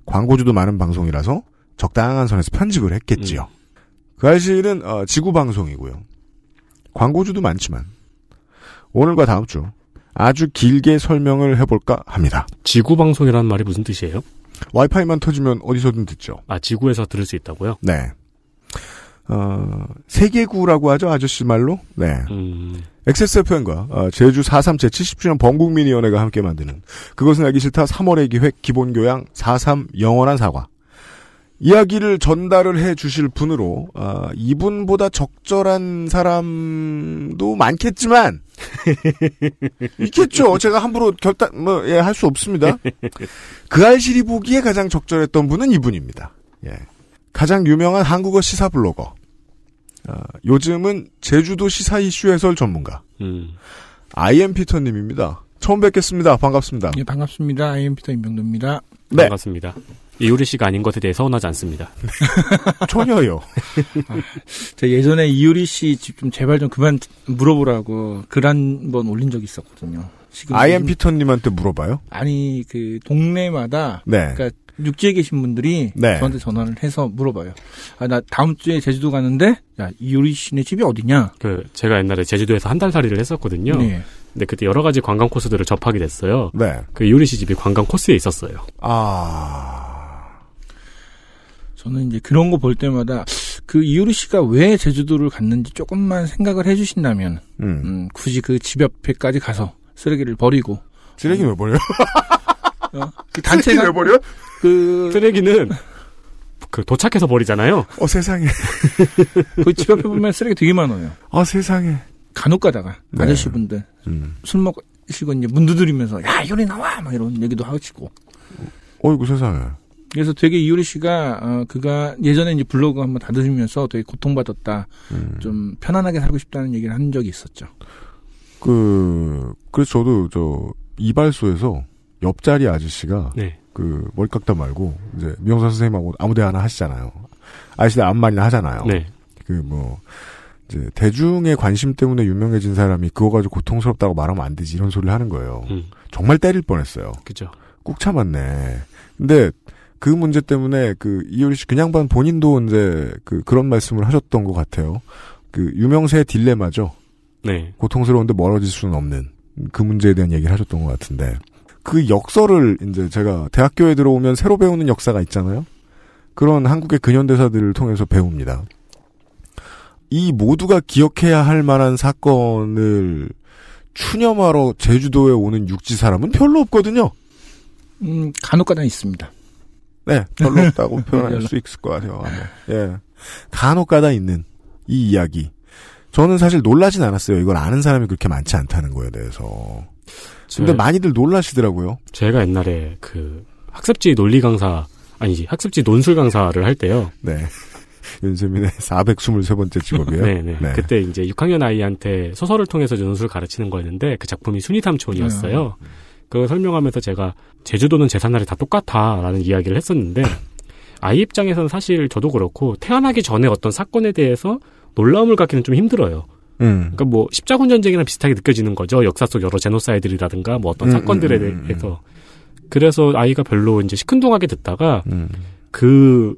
광고주도 많은 방송이라서 적당한 선에서 편집을 했겠지요. 음. 그 사실은 어, 지구 방송이고요. 광고주도 많지만 오늘과 다음 주 아주 길게 설명을 해볼까 합니다. 지구 방송이라는 말이 무슨 뜻이에요? 와이파이만 터지면 어디서든 듣죠. 아 지구에서 들을 수 있다고요? 네. 어, 세계구라고 하죠, 아저씨 말로? 네. 음. XSFM과 어, 제주 4.3 제70주년 범국민위원회가 함께 만드는 그것은 알기 싫다 3월의 기획 기본교양 4.3 영원한 사과. 이야기를 전달을 해 주실 분으로, 어, 이분보다 적절한 사람도 많겠지만, 있겠죠. 제가 함부로 결단, 뭐, 예, 할 수 없습니다. 그알시리 보기에 가장 적절했던 분은 이분입니다. 예. 가장 유명한 한국어 시사 블로거 어, 요즘은 제주도 시사 이슈 해설 전문가 음. 아이엠 피터님입니다. 처음 뵙겠습니다. 반갑습니다. 예, 반갑습니다. 아이엠 피터 임병도입니다. 네. 반갑습니다. 이효리 씨가 아닌 것에 대해 서운하지 않습니다. 전혀요. 아, 예전에 이효리 씨좀 제발 좀 그만 물어보라고 글 한 번 올린 적이 있었거든요. 지금 아이엠 피터님한테 물어봐요? 아니 그 동네마다 네. 그러니까 육지에 계신 분들이 네. 저한테 전화를 해서 물어봐요. 아, 나 다음 주에 제주도 가는데, 야, 이효리 씨네 집이 어디냐? 그, 제가 옛날에 제주도에서 한 달 살이를 했었거든요. 네. 근데 그때 여러 가지 관광 코스들을 접하게 됐어요. 네. 그 이효리 씨 집이 관광 코스에 있었어요. 아. 저는 이제 그런 거 볼 때마다 그 이효리 씨가 왜 제주도를 갔는지 조금만 생각을 해주신다면, 음. 음, 굳이 그 집 옆에까지 가서 쓰레기를 버리고. 쓰레기 를 버려요? 어? 그 단체가 버려? 그 쓰레기는 그 도착해서 버리잖아요. 어 세상에. 그집 앞에 보면 쓰레기 되게 많아요. 어 세상에. 간혹 가다가 네. 아저씨분들 음. 술 먹시고 이제 문 두드리면서 야 이효리 나와 막 이런 얘기도 하시고. 어이구 세상에. 그래서 되게 이효리 씨가 어, 그가 예전에 이제 블로그 한 번 다듬으면서 되게 고통받았다. 음. 좀 편안하게 살고 싶다는 얘기를 한 적이 있었죠. 그 그래서 저도 저 이발소에서 옆자리 아저씨가 네. 그 머리 깎다 말고 이제 미용사 선생님하고 아무데나 하시잖아요. 아시다 아무 말이나 하잖아요. 네. 그뭐 이제 대중의 관심 때문에 유명해진 사람이 그거 가지고 고통스럽다고 말하면 안 되지 이런 소리를 하는 거예요. 음. 정말 때릴 뻔했어요. 그죠. 꾹 참았네. 근데 그 문제 때문에 그 이효리 씨 그냥 반 본인도 이제 그 그런 말씀을 하셨던 것 같아요. 그 유명세의 딜레마죠. 네. 고통스러운데 멀어질 수는 없는 그 문제에 대한 얘기를 하셨던 것 같은데 그 역설을 이제 제가 대학교에 들어오면 새로 배우는 역사가 있잖아요. 그런 한국의 근현대사들을 통해서 배웁니다. 이 모두가 기억해야 할 만한 사건을 추념하러 제주도에 오는 육지 사람은 별로 없거든요. 음, 간혹가다 있습니다. 네, 별로 없다고 표현할 수 있을 것 같아요. 아마. 네. 예, 간혹가다 있는 이 이야기. 저는 사실 놀라진 않았어요. 이걸 아는 사람이 그렇게 많지 않다는 거에 대해서. 근데 네. 많이들 놀라시더라고요. 제가 옛날에 그 학습지 논리 강사 아니지 학습지 논술 강사를 할 때요. 네. 윤세민의 423번째 직업이에요. 네네. 네. 그때 이제 6학년 아이한테 소설을 통해서 논술을 가르치는 거였는데 그 작품이 순이탐촌이었어요. 네. 그걸 설명하면서 제가 제주도는 제산날이다 똑같아라는 이야기를 했었는데 아이 입장에서는 사실 저도 그렇고 태어나기 전에 어떤 사건에 대해서 놀라움을 갖기는 좀 힘들어요. 음. 그러니까 뭐 십자군 전쟁이랑 비슷하게 느껴지는 거죠. 역사 속 여러 제노사이드라든가 뭐 어떤 음, 사건들에 음, 음, 음. 대해서. 그래서 아이가 별로 이제 시큰둥하게 듣다가 그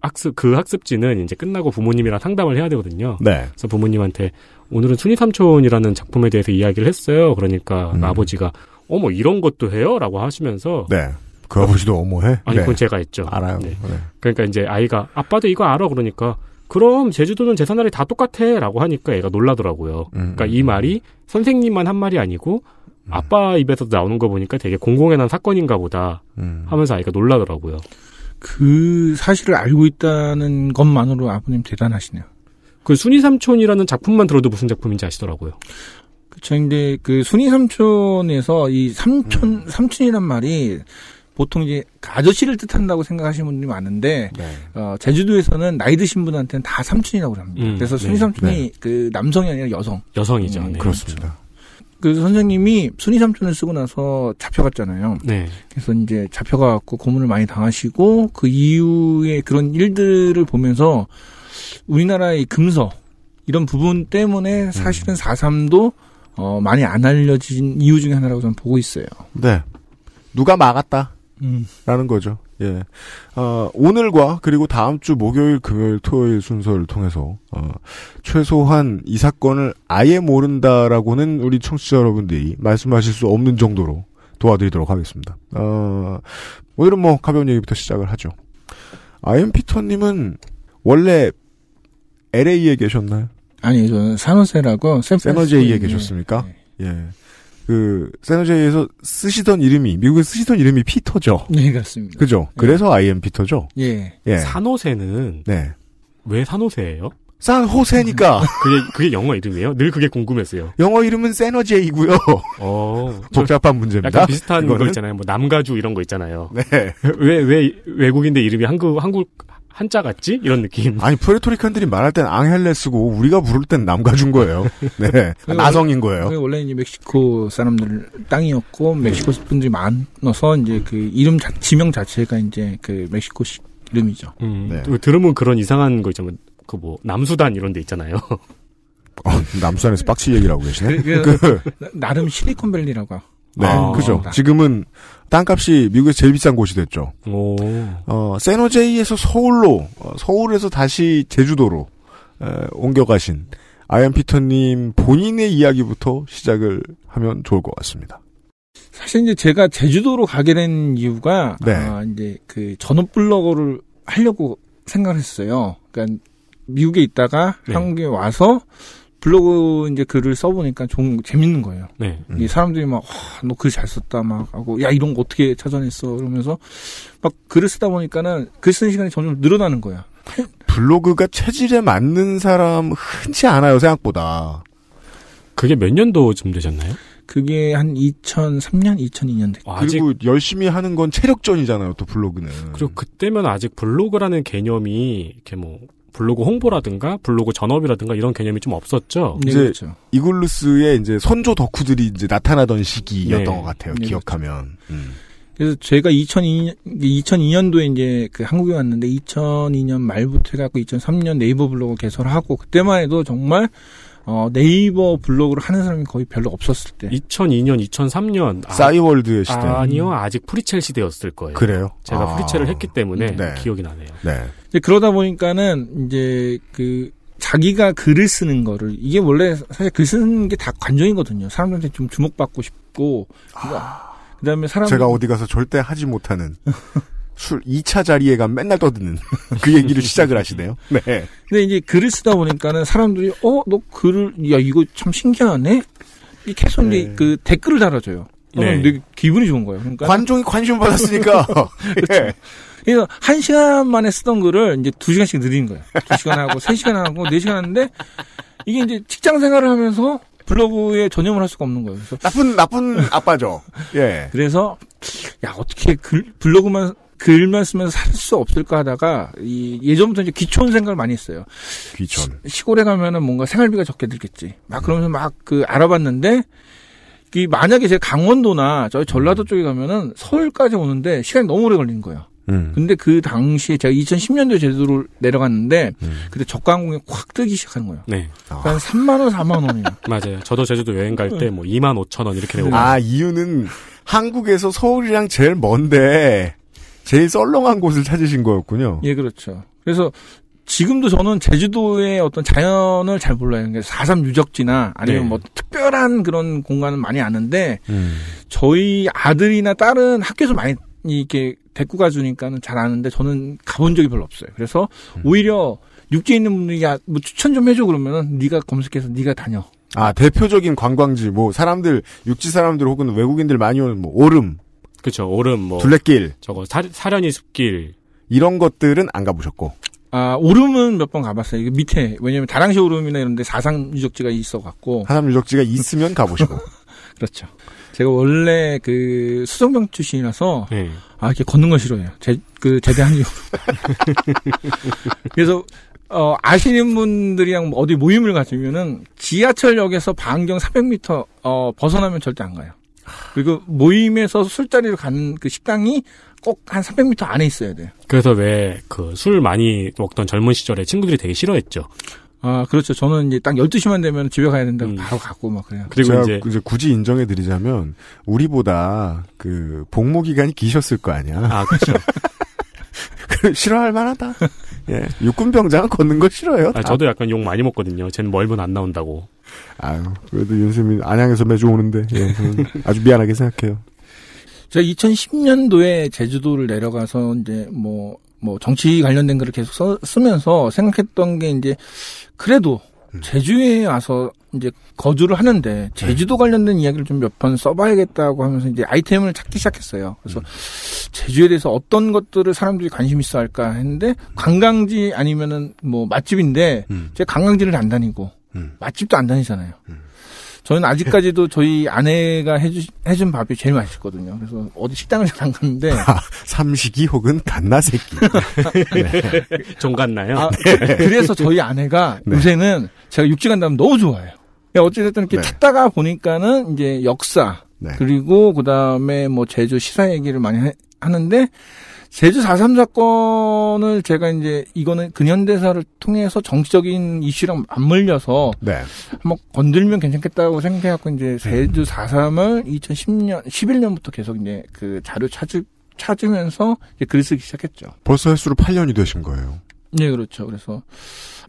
학습 그 학습지는 이제 끝나고 부모님이랑 상담을 해야 되거든요. 네. 그래서 부모님한테 오늘은 순이 삼촌이라는 작품에 대해서 이야기를 했어요. 그러니까 음. 아버지가 어머 이런 것도 해요라고 하시면서 네. 그 아버지도 어머해? 아니 네. 그건 제가 했죠. 알아요. 네. 네. 그러니까 이제 아이가 아빠도 이거 알아 그러니까 그럼 제주도는 재산날이 다똑같애라고 하니까 애가 놀라더라고요. 음, 그러니까 음. 이 말이 음. 선생님만 한 말이 아니고 음. 아빠 입에서 나오는 거 보니까 되게 공공에 난 사건인가 보다 음. 하면서 아이가 놀라더라고요. 그 사실을 알고 있다는 것만으로 아버님 대단하시네요. 그 순이 삼촌이라는 작품만 들어도 무슨 작품인지 아시더라고요. 그렇죠 근데 그 순이 삼촌에서 이 삼촌 음. 삼촌이란 말이 보통 이제 아저씨를 뜻한다고 생각하시는 분들이 많은데 네. 어, 제주도에서는 나이 드신 분한테는 다 삼촌이라고 합니다. 음, 그래서 네. 순이 삼촌이 네. 그 남성이 아니라 여성. 여성이죠. 음, 네. 그렇습니다. 그 선생님이 순이 삼촌을 쓰고 나서 잡혀갔잖아요. 네. 그래서 이제 잡혀가고 고문을 많이 당하시고 그 이후에 그런 일들을 보면서 우리나라의 금서 이런 부분 때문에 음. 사실은 사삼도 음. 어, 많이 안 알려진 이유 중에 하나라고 저는 보고 있어요. 네. 누가 막았다. 라는 거죠. 예. 어, 오늘과 그리고 다음 주 목요일, 금요일, 토요일 순서를 통해서 어, 최소한 이 사건을 아예 모른다라고는 우리 청취자 여러분들이 말씀하실 수 없는 정도로 도와드리도록 하겠습니다. 어, 오늘은 뭐 가벼운 얘기부터 시작을 하죠. 아이언피터님은 원래 LA에 계셨나요? 아니, 저는 산호세라고 샌프란시스코에 계셨습니까? 네. 예. 예. 그 세노제이에서 쓰시던 이름이 미국에서 쓰시던 이름이 피터죠. 네 그렇습니다. 그죠. 네. 그래서 아이 엠 피터죠. 예. 예. 산호세는 네. 왜 산호세예요? 산호세니까. 그게 그게 영어 이름이에요? 늘 그게 궁금했어요. 영어 이름은 세너제이고요. 어, 복잡한 문제입니다. 약간 비슷한 이거 있잖아요. 뭐 남가주 이런 거 있잖아요. 네. 왜 왜 외국인데 이름이 한국 한국 한자 같지? 이런 느낌. 아니 프에토리칸들이 말할 땐 앙헬레 스고 우리가 부를 땐 남가준 거예요. 네, 나성인 거예요. 원래 이제 멕시코 사람들 땅이었고 음. 멕시코 분들이 많아서 이제 그 이름 자, 지명 자체가 이제 그 멕시코식 이름이죠. 음, 네. 들으면 그런 이상한 거 있잖아요. 그뭐 남수단 이런 데 있잖아요. 어, 남수단에서 빡치 얘기라고 계시네. 그, 그, 그, 나름 실리콘밸리라고. 네, 아, 그죠. 지금은 땅값이 미국에서 제일 비싼 곳이 됐죠. 오. 어, 세노제이에서 서울로, 어, 서울에서 다시 제주도로 에, 옮겨가신 아이언 피터님 본인의 이야기부터 시작을 하면 좋을 것 같습니다. 사실 이제 제가 제주도로 가게 된 이유가 네. 아, 이제 그 전업 블로거를 하려고 생각했어요. 을 그러니까 미국에 있다가 네. 한국에 와서 블로그 이제 글을 써보니까 좀 재밌는 거예요. 네. 이 사람들이 막, 와, 너 글 잘 썼다, 막 하고, 야, 이런 거 어떻게 찾아냈어? 이러면서 막 글을 쓰다 보니까는 글 쓰는 시간이 점점 늘어나는 거야. 블로그가 체질에 맞는 사람 흔치 않아요, 생각보다. 그게 몇 년도쯤 되셨나요? 그게 한 2003년, 2002년 됐고. 그리고 열심히 하는 건 체력전이잖아요, 또 블로그는. 그리고 그때면 아직 블로그라는 개념이 이렇게 뭐 블로그 홍보라든가 블로그 전업이라든가 이런 개념이 좀 없었죠. 네, 이제 그렇죠. 이글루스의 이제 선조 덕후들이 이제 나타나던 시기였던 네. 것 같아요. 네. 기억하면. 그렇죠. 음. 그래서 제가 2002년, 2002년도에 이제 그 한국에 왔는데 2002년 말부터 해갖고 2003년 네이버 블로그 개설하고 그때만 해도 정말 어, 네이버 블로그를 하는 사람이 거의 별로 없었을 때. 2002년, 2003년. 아, 사이월드의 시대. 아니요, 아직 프리첼 시대였을 거예요. 그래요? 제가 아. 프리첼을 했기 때문에 네. 기억이 나네요. 네. 이제 그러다 보니까는 이제 그 자기가 글을 쓰는 거를 이게 원래 사실 글 쓰는 게 다관종이거든요 사람들한테 좀 주목받고 싶고. 아. 그다음에 사람 제가 어디 가서 절대 하지 못하는 술 2차 자리에 가면 맨날 떠드는 그 얘기를 시작을 하시네요. 네. 근데 이제 글을 쓰다 보니까는 사람들이 어너 글을 야 이거 참 신기하네. 이 계속 네. 이제 그 댓글을 달아줘요. 어, 네. 되게 기분이 좋은 거예요. 그러니까 관종이 관심 받았으니까. 그렇죠. 네. 그래서 한 시간 만에 쓰던 글을 이제 두 시간씩 늘린 거예요. 두 시간 하고 세 시간 하고 네 시간 하는데 이게 이제 직장 생활을 하면서 블로그에 전념을 할 수가 없는 거예요. 그래서 나쁜 나쁜 아빠죠. 예. 그래서 야 어떻게 글, 블로그만 글만 쓰면서 살수 없을까 하다가 이 예전부터 이제 귀촌 생각을 많이 했어요. 귀촌. 시, 골에 가면은 뭔가 생활비가 적게 들겠지. 막 그러면서 막 그 알아봤는데 이 만약에 제가 강원도나 저희 전라도 쪽에 가면은 서울까지 오는데 시간이 너무 오래 걸린 거예요. 음. 근데 그 당시에 제가 2010년도 에 제주도를 내려갔는데 음. 그때 저가 항공이 확 뜨기 시작하는 거예요. 네. 그러니까 아. 한 3만 원, 4만 원이요. 맞아요. 저도 제주도 여행 갈 때뭐 네. 2만 5천 원 이렇게 내고. 아 이유는 한국에서 서울이랑 제일 먼데 제일 썰렁한 곳을 찾으신 거였군요. 예, 그렇죠. 그래서 지금도 저는 제주도의 어떤 자연을 잘 몰라요. 사3 유적지나 아니면 네. 뭐 특별한 그런 공간은 많이 아는데 음. 저희 아들이나 딸은 학교에서 많이 이렇게 데리고 가주니까는 잘 아는데 저는 가본 적이 별로 없어요. 그래서 음. 오히려 육지에 있는 분들이 야, 뭐 추천 좀 해줘 그러면은 니가 검색해서 네가 다녀. 아 대표적인 관광지 뭐 사람들 육지 사람들 혹은 외국인들 많이 오는 뭐 오름 그렇죠. 오름 뭐 둘레길 저거 사, 사련이 숲길 이런 것들은 안 가보셨고. 아, 오름은 몇 번 가봤어요. 이게 밑에. 왜냐면 다랑시 오름이나 이런데 사상 유적지가 있어갖고. 사상 유적지가 있으면 가보시고. 그렇죠. 제가 원래 그 수성병 출신이라서 네. 아 이렇게 걷는 걸 싫어해요. 제그 제대한 이후 그래서 어 아시는 분들이랑 어디 모임을 가지면은 지하철역에서 반경 300m 어 벗어나면 절대 안 가요. 그리고 모임에서 술자리를 간 그 식당이 꼭 한 300m 안에 있어야 돼요. 그래서 왜 그 술 많이 먹던 젊은 시절에 친구들이 되게 싫어했죠. 아, 그렇죠. 저는 이제 딱 12시만 되면 집에 가야 된다고 음. 바로 갔고 막 그래요. 그리고 이제, 이제, 굳이 인정해 드리자면 우리보다 그 복무 기간이 기셨을 거 아니야. 아, 그렇죠. 싫어할 만하다. 예. 육군병장 걷는 거 싫어요. 아, 저도 약간 욕 많이 먹거든요. 쟤는 멀면 뭐 안 나온다고. 아유, 그래도 윤세민 안양에서 매주 오는데 예, 아주 미안하게 생각해요. 제가 2010년도에 제주도를 내려가서 이제 뭐뭐 뭐 정치 관련된 글을 계속 써, 쓰면서 생각했던 게 이제 그래도 음. 제주에 와서 이제 거주를 하는데 제주도 음. 관련된 이야기를 좀 몇 번 써봐야겠다고 하면서 이제 아이템을 찾기 시작했어요. 그래서 제주에 대해서 어떤 것들을 사람들이 관심 있어 할까 했는데 음. 관광지 아니면은 뭐 맛집인데 음. 제가 관광지를 안 다니고 음. 맛집도 안 다니잖아요. 음. 저는 아직까지도 저희 아내가 해주, 해준 밥이 제일 맛있거든요. 그래서 어디 식당을 안 갔는데. 아, 삼식이 혹은 갓나새끼. 네. 종갓나요? 아, 네. 그래서 저희 아내가 네. 요새는 제가 육지 간다면 너무 좋아해요. 그러니까 어찌됐든 이렇게 네. 찾다가 보니까는 이제 역사, 네. 그리고 그 다음에 뭐 제주 시사 얘기를 많이 해, 하는데 제주 4.3 사건을 제가 이제 이거는 근현대사를 통해서 정치적인 이슈랑 맞물려서 네. 한번 건들면 괜찮겠다고 생각해갖고 이제 음. 제주 4.3을 2010년, 11년부터 계속 이제 그 자료 찾을 찾으면서 이제 글을 쓰기 시작했죠. 벌써 횟수로 8년이 되신 거예요. 네, 그렇죠. 그래서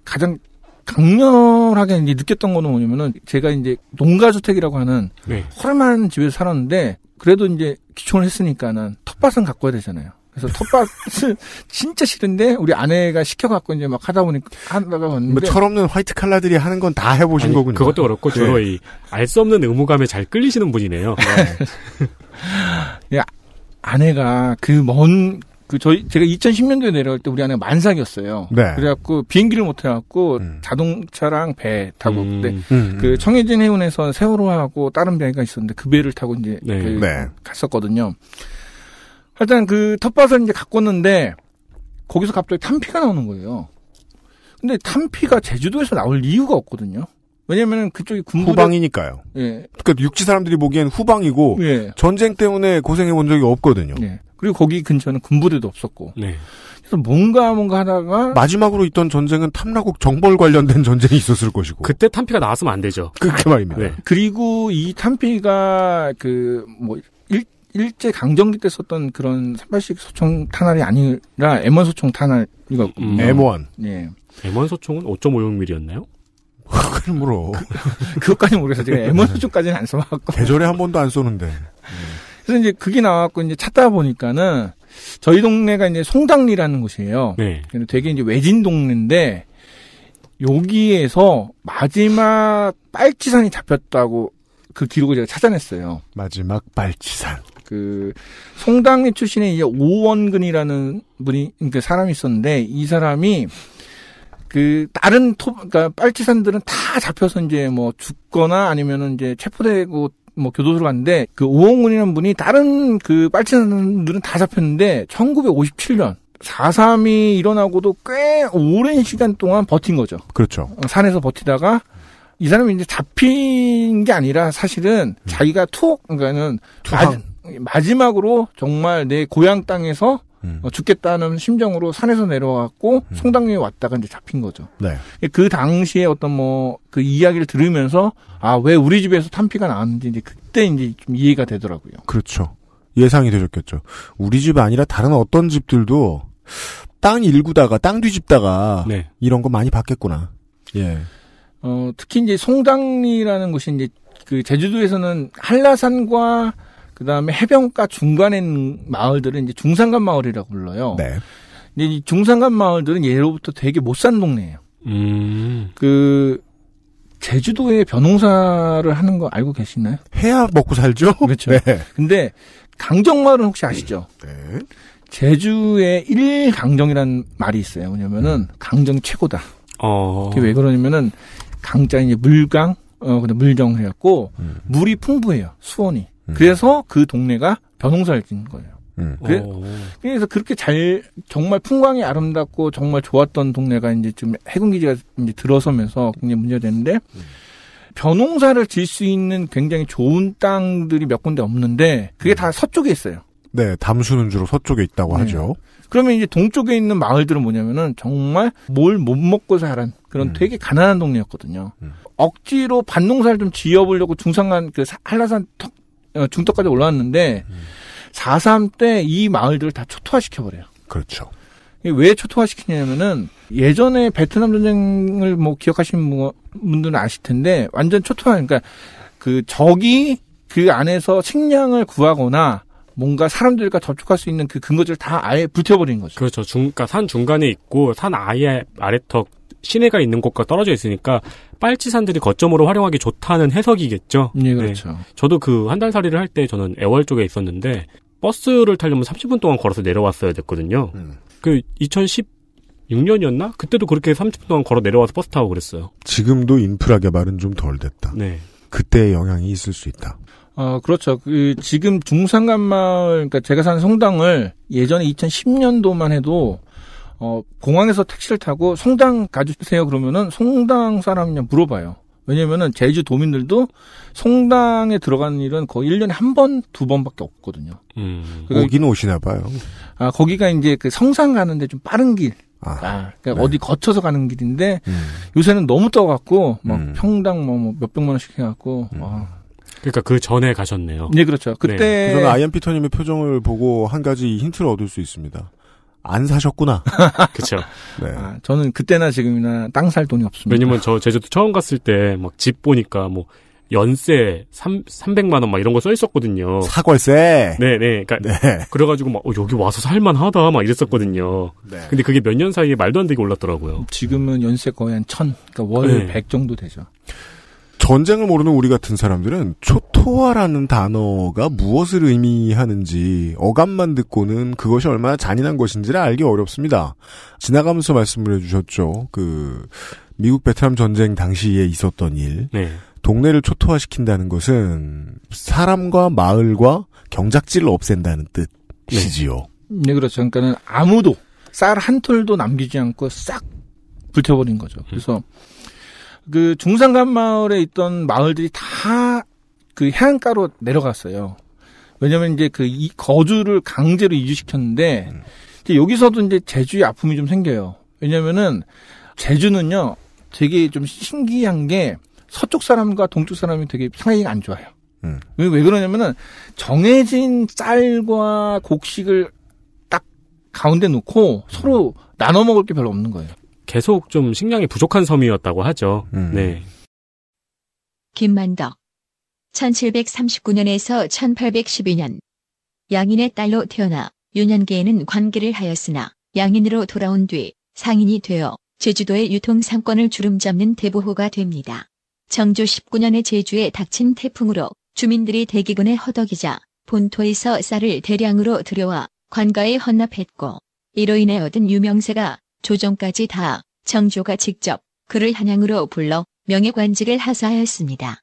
가장 강렬하게 이제 느꼈던 거는 뭐냐면은 제가 이제 농가주택이라고 하는 네. 허름한 집에서 살았는데 그래도 이제 기초를 했으니까는 텃밭은 갖고 와야 되잖아요. 그래서 텃밭은 진짜 싫은데 우리 아내가 시켜갖고 이제 막 하다 보니까 하다가 왔는데 뭐 철없는 화이트 칼라들이 하는 건 다 해보신 아니, 거군요. 그것도 그렇고 네. 주로 네. 이알수 없는 의무감에 잘 끌리시는 분이네요. 네. 야 아내가 그 먼 그 저희 제가 2010년도에 내려갈때 우리 아내가 만삭이었어요. 네. 그래갖고 비행기를 못 타갖고 음. 자동차랑 배 타고 음. 근데 음. 그 청해진 해운에서 세월호하고 다른 배가 있었는데 그 배를 타고 이제 네. 그 네. 갔었거든요. 일단 그 텃밭을 이제 가꿨는데 거기서 갑자기 탄피가 나오는 거예요. 근데 탄피가 제주도에서 나올 이유가 없거든요. 왜냐면 은 그쪽이 군부 후방이니까요. 예. 그러니까 육지 사람들이 보기엔 후방이고 예. 전쟁 때문에 고생해 본 적이 없거든요. 예. 그리고 거기 근처는 군부대도 없었고. 네. 그래서 뭔가 뭔가 하다가 마지막으로 있던 전쟁은 탐라국 정벌 관련된 전쟁이 있었을 것이고. 그때 탄피가 나왔으면 안 되죠. 그렇게 말입니다. 네. 그리고 이 탄피가 그뭐일 일제 강점기 때 썼던 그런 산발식 소총 탄알이 아니라 M1 소총 탄알이거든요. 음. M1. 예. M1 소총은 5.56mm였나요? 그걸 물어. 그, 것까지 모르겠어요. 제가 M1 소총까지는 안 써봤고. 계절에 한 번도 안 쏘는데. 네. 그래서 이제 그게 나왔고 이제 찾다 보니까는 저희 동네가 이제 송당리라는 곳이에요. 네. 되게 이제 외진 동네인데 여기에서 마지막 빨치산이 잡혔다고 그 기록을 제가 찾아냈어요. 마지막 빨치산. 그 송당리 출신의 이제 오원근이라는 분이 그 사람이 있었는데 이 사람이 그 다른 토 그러니까 빨치산들은 다 잡혀서 이제 뭐 죽거나 아니면은 이제 체포되고 뭐 교도소로 갔는데 그 오원군이라는 분이 다른 그 빨치산들은 다 잡혔는데 1957년 4.3이 일어나고도 꽤 오랜 시간 동안 버틴 거죠. 그렇죠. 어, 산에서 버티다가 이 사람이 이제 잡힌 게 아니라 사실은 음. 자기가 투옥, 그러니까는 투항. 마지막으로 정말 내 고향 땅에서 음. 어, 죽겠다는 심정으로 산에서 내려왔고 음. 송당리에 왔다가 이제 잡힌 거죠. 네. 그 당시에 어떤 뭐 그 이야기를 들으면서 아왜 우리 집에서 탄피가 나왔는지 이제 그때 이제 좀 이해가 되더라고요. 그렇죠. 예상이 되셨겠죠. 우리 집 아니라 다른 어떤 집들도 땅 일구다가 땅 뒤집다가 네. 이런 거 많이 봤겠구나. 예. 어 특히 이제 송당리라는 곳이 이제 그 제주도에서는 한라산과 그 다음에 해변가 중간에 있는 마을들은 이제 중산간 마을이라고 불러요. 네. 근데 이 중산간 마을들은 예로부터 되게 못 산 동네예요. 음. 그 제주도에 벼농사를 하는 거 알고 계시나요? 해야 먹고 살죠. 그렇죠. 네. 근데 강정마을은 혹시 아시죠? 네. 제주에 일강정이라는 말이 있어요. 왜냐면은 음. 강정 최고다. 어. 그게 왜 그러냐면은 강자 이제 물강 어 근데 물정 해갖고 음. 물이 풍부해요. 수원이. 음. 그래서 그 동네가 변홍사를던 거예요. 음. 그래, 서 그렇게 잘 정말 풍광이 아름답고 정말 좋았던 동네가 이제 좀 해군기지가 이제 들어서면서 굉장히 문제가 되는데 음. 변홍사를 질 수 있는 굉장히 좋은 땅들이 몇 군데 없는데 그게 음. 다 서쪽에 있어요. 네, 담수는 주로 서쪽에 있다고 네. 하죠. 그러면 이제 동쪽에 있는 마을들은 뭐냐면은 정말 뭘 못 먹고 사는 그런 음. 되게 가난한 동네였거든요. 음. 억지로 반농사를 좀 지어보려고 중상한그 한라산 턱 어, 중턱까지 올라왔는데 음. 4.3 때 이 마을들을 다 초토화시켜버려요. 그렇죠. 왜 초토화시키냐면은 예전에 베트남 전쟁을 뭐 기억하시는 뭐, 분들은 아실 텐데 완전 초토화 그러니까 그 적이 그 안에서 식량을 구하거나 뭔가 사람들과 접촉할 수 있는 그 근거지를 다 아예 불태워버린 거죠. 그렇죠. 중, 그러니까 산 중간에 있고 산 아예 아래턱 시내가 있는 곳과 떨어져 있으니까 빨치산들이 거점으로 활용하기 좋다는 해석이겠죠. 예, 네, 그렇죠. 네. 저도 그 한 달살이를 할 때 저는 애월 쪽에 있었는데 버스를 타려면 30분 동안 걸어서 내려왔어야 됐거든요. 음. 그 2016년이었나? 그때도 그렇게 30분 동안 걸어 내려와서 버스 타고 그랬어요. 지금도 인프라 개발은 좀 덜 됐다. 네. 그때의 영향이 있을 수 있다. 어, 그렇죠. 그, 지금 중산간마을, 그니까 제가 산 성당을 예전에 2010년도만 해도 어, 공항에서 택시를 타고 송당 가주세요 그러면은 송당 사람 그냥 물어봐요. 왜냐면은 제주 도민들도 송당에 들어가는 일은 거의 1년에 한 번, 두 번밖에 없거든요. 음. 그러 그러니까 오긴 오시나 봐요. 아, 거기가 이제 그 성산 가는데 좀 빠른 길. 아, 아 그러니까 네. 어디 거쳐서 가는 길인데 음. 요새는 너무 떠갖고 막 음. 평당 뭐, 뭐 몇백만 원씩 해갖고 음. 그러니까 그 전에 가셨네요. 네, 그렇죠. 네. 그때 네. 저는 아이언 피터님의 표정을 보고 한 가지 힌트를 얻을 수 있습니다. 안 사셨구나. 그렇죠. 네. 아, 저는 그때나 지금이나 땅 살 돈이 없습니다. 왜냐면 저 제주도 처음 갔을 때 막 집 보니까 뭐 연세 3, 300만 원 막 이런 거 써 있었거든요. 사골세. 네, 네. 그러니까 네. 그래 가지고 막 어, 여기 와서 살만 하다 막 이랬었거든요. 네. 근데 그게 몇 년 사이에 말도 안 되게 올랐더라고요. 지금은 연세 거의 한 1000, 그러니까 월100 정도 되죠. 전쟁을 모르는 우리 같은 사람들은 초토화라는 단어가 무엇을 의미하는지 어감만 듣고는 그것이 얼마나 잔인한 것인지를 알기 어렵습니다. 지나가면서 말씀을 해주셨죠. 그 미국 베트남 전쟁 당시에 있었던 일. 네. 동네를 초토화시킨다는 것은 사람과 마을과 경작지를 없앤다는 뜻이지요. 네, 네 그렇죠. 그러니까는 아무도 쌀 한 톨도 남기지 않고 싹 불태워버린 거죠. 그래서 음. 그 중산간 마을에 있던 마을들이 다 그 해안가로 내려갔어요. 왜냐면 이제 그 이, 거주를 강제로 이주시켰는데 음. 이제 여기서도 이제 제주의 아픔이 좀 생겨요. 왜냐면은 제주는요 되게 좀 신기한 게 서쪽 사람과 동쪽 사람이 되게 평행이안 좋아요. 음. 왜, 왜 그러냐면은 정해진 쌀과 곡식을 딱 가운데 놓고 서로 나눠 먹을 게 별로 없는 거예요. 계속 좀 식량이 부족한 섬이었다고 하죠. 음. 네. 김만덕 1739년에서 1812년 양인의 딸로 태어나 유년기에는 관계를 하였으나 양인으로 돌아온 뒤 상인이 되어 제주도의 유통 상권을 주름잡는 대보호가 됩니다. 정조 19년에 제주에 닥친 태풍으로 주민들이 대기근에 허덕이자 본토에서 쌀을 대량으로 들여와 관가에 헌납했고 이로 인해 얻은 유명세가 조정까지 다청조가 직접 그를 한양으로 불러 명예관직을 하사하였습니다.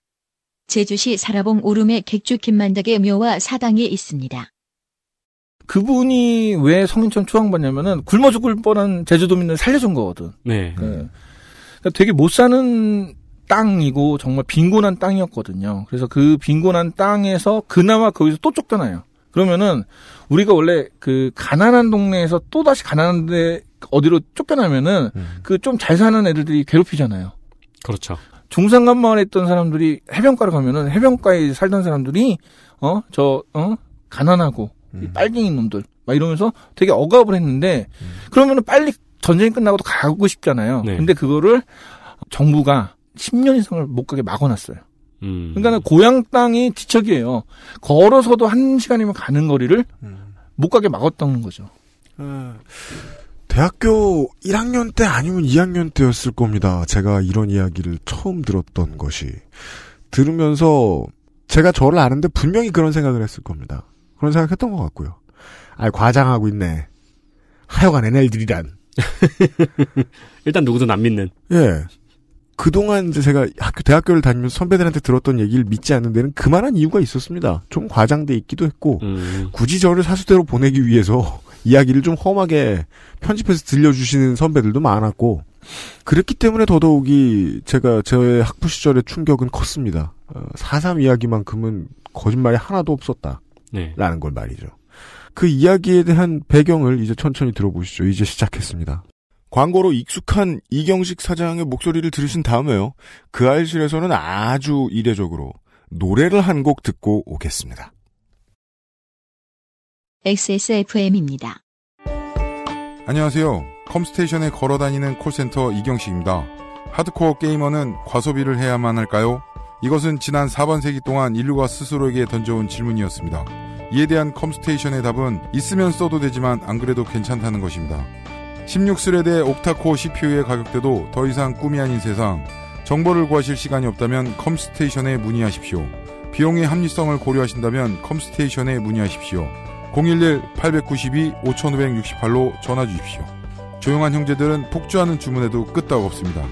제주시 사라봉 오름의 객주 김만덕의 묘와 사당이 있습니다. 그분이 왜 성인천 추앙받냐면은 굶어 죽을 뻔한 제주도민을 살려준 거거든. 네. 네. 그러니까 되게 못 사는 땅이고 정말 빈곤한 땅이었거든요. 그래서 그 빈곤한 땅에서 그나마 거기서 또 쫓겨나요. 그러면은 우리가 원래 그 가난한 동네에서 또 다시 가난한 데 어디로 쫓겨나면은 음. 그좀 잘 사는 애들이 괴롭히잖아요. 그렇죠. 중산간마을 있던 사람들이 해변가로 가면은 해변가에 살던 사람들이 어 저어 어? 가난하고 음. 빨갱이 놈들 막 이러면서 되게 억압을 했는데 음. 그러면은 빨리 전쟁이 끝나고도 가고 싶잖아요. 네. 근데 그거를 정부가 10년 이상을 못 가게 막아놨어요. 음. 그러니까 는 고향 땅이 지척이에요. 걸어서도 한 시간이면 가는 거리를 음. 못 가게 막았던 거죠. 네. 대학교 1학년 때 아니면 2학년 때였을 겁니다. 제가 이런 이야기를 처음 들었던 것이. 들으면서 제가 저를 아는데 분명히 그런 생각을 했을 겁니다. 그런 생각했던 것 같고요. 아, 과장하고 있네. 하여간 NL들이란. 일단 누구도 안 믿는. 예. 그동안 이제 제가 학교, 대학교를 다니면서 선배들한테 들었던 얘기를 믿지 않는 데는 그만한 이유가 있었습니다. 좀 과장돼 있기도 했고, 음. 굳이 저를 사수대로 보내기 위해서 이야기를 좀 험하게 편집해서 들려주시는 선배들도 많았고 그랬기 때문에 더더욱이 제가 제 학부 시절의 충격은 컸습니다. 어, 사삼 이야기만큼은 거짓말이 하나도 없었다. 네. 라는 걸 말이죠. 그 이야기에 대한 배경을 이제 천천히 들어보시죠. 이제 시작했습니다. 광고로 익숙한 이경식 사장의 목소리를 들으신 다음에요. 그아이실에서는 아주 이례적으로 노래를 한 곡 듣고 오겠습니다. XSFM입니다. 안녕하세요. 컴스테이션에 걸어 다니는 콜센터 이경식입니다. 하드코어 게이머는 과소비를 해야만 할까요? 이것은 지난 4번 세기 동안 인류가 스스로에게 던져온 질문이었습니다. 이에 대한 컴스테이션의 답은 있으면 써도 되지만 안 그래도 괜찮다는 것입니다. 16스레드의 옥타코어 CPU의 가격대도 더 이상 꿈이 아닌 세상, 정보를 구하실 시간이 없다면 컴스테이션에 문의하십시오. 비용의 합리성을 고려하신다면 컴스테이션에 문의하십시오. 011-892-5568로 전화 주십시오. 조용한 형제들은 폭주하는 주문에도 끄떡없습니다.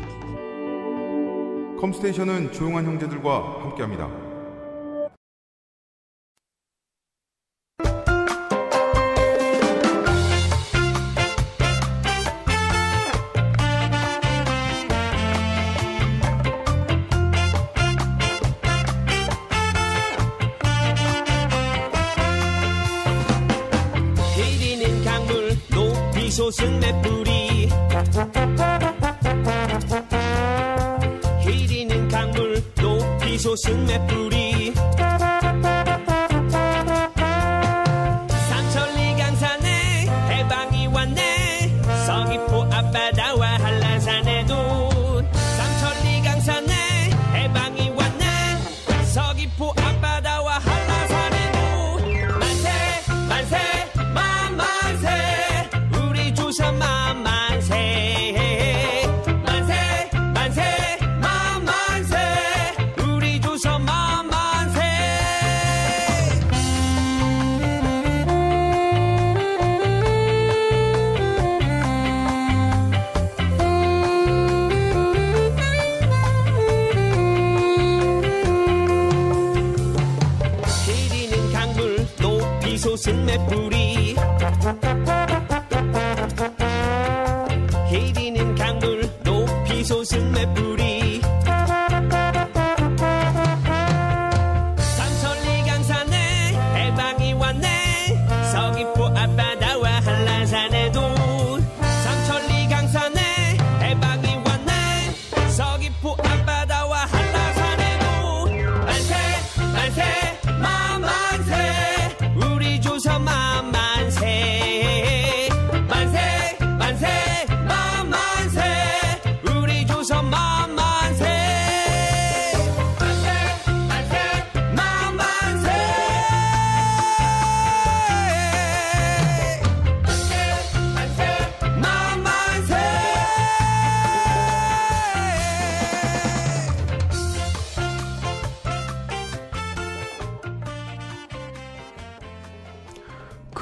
컴스테이션은 조용한 형제들과 함께합니다. 소승 내 뿌리 흐리는 강물 높이 소승 내 뿌리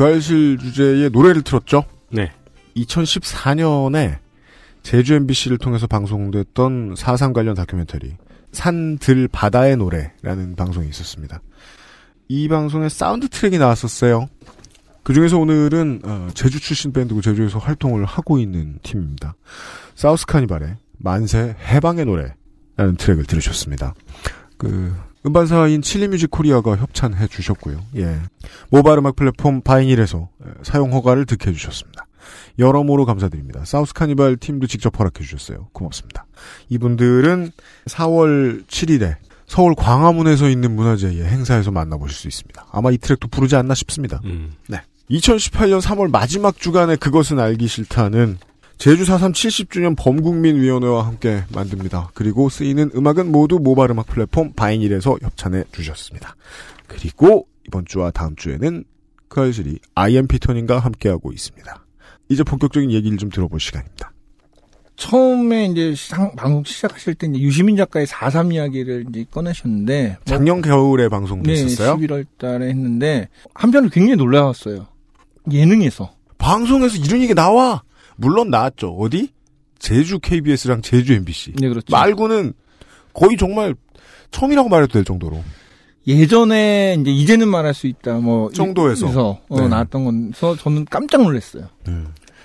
그 알실 주제의 노래를 틀었죠. 네. 2014년에 제주 MBC를 통해서 방송됐던 사상 관련 다큐멘터리 산들 바다의 노래라는 방송이 있었습니다. 이 방송에 사운드 트랙이 나왔었어요. 그 중에서 오늘은 어, 제주 출신 밴드고 제주에서 활동을 하고 있는 팀입니다. 사우스 카니발의 만세 해방의 노래라는 트랙을 들으셨습니다. 그 음반사인 칠리뮤직 코리아가 협찬해 주셨고요. 예. 모바일 음악 플랫폼 바이닐에서 예, 사용 허가를 득해 주셨습니다. 여러모로 감사드립니다. 사우스 카니발 팀도 직접 허락해 주셨어요. 고맙습니다. 이분들은 4월 7일에 서울 광화문에서 있는 문화재의 행사에서 만나보실 수 있습니다. 아마 이 트랙도 부르지 않나 싶습니다. 음. 네. 2018년 3월 마지막 주간에 그것은 알기 싫다는 제주 4.3 70주년 범국민위원회와 함께 만듭니다. 그리고 쓰이는 음악은 모두 모바일 음악 플랫폼 바인일에서 협찬해 주셨습니다. 그리고 이번 주와 다음 주에는 그 알실이 아이엠 피터님과 함께하고 있습니다. 이제 본격적인 얘기를 좀 들어볼 시간입니다. 처음에 이제 상, 방송 시작하실 때 유시민 작가의 4.3 이야기를 이제 꺼내셨는데. 뭐 작년 뭐, 겨울에 방송도 있었어요? 11월 달에 했는데, 한편으로 굉장히 놀라웠어요. 예능에서. 방송에서 이런 얘기 나와! 물론 나왔죠. 어디? 제주 KBS랑 제주 MBC. 네, 그렇죠. 말고는 거의 정말 처음이라고 말해도 될 정도로. 예전에 이제 이제는 말할 수 있다 뭐 정도에서 어, 네. 나왔던 건서 저는 깜짝 놀랐어요. 네.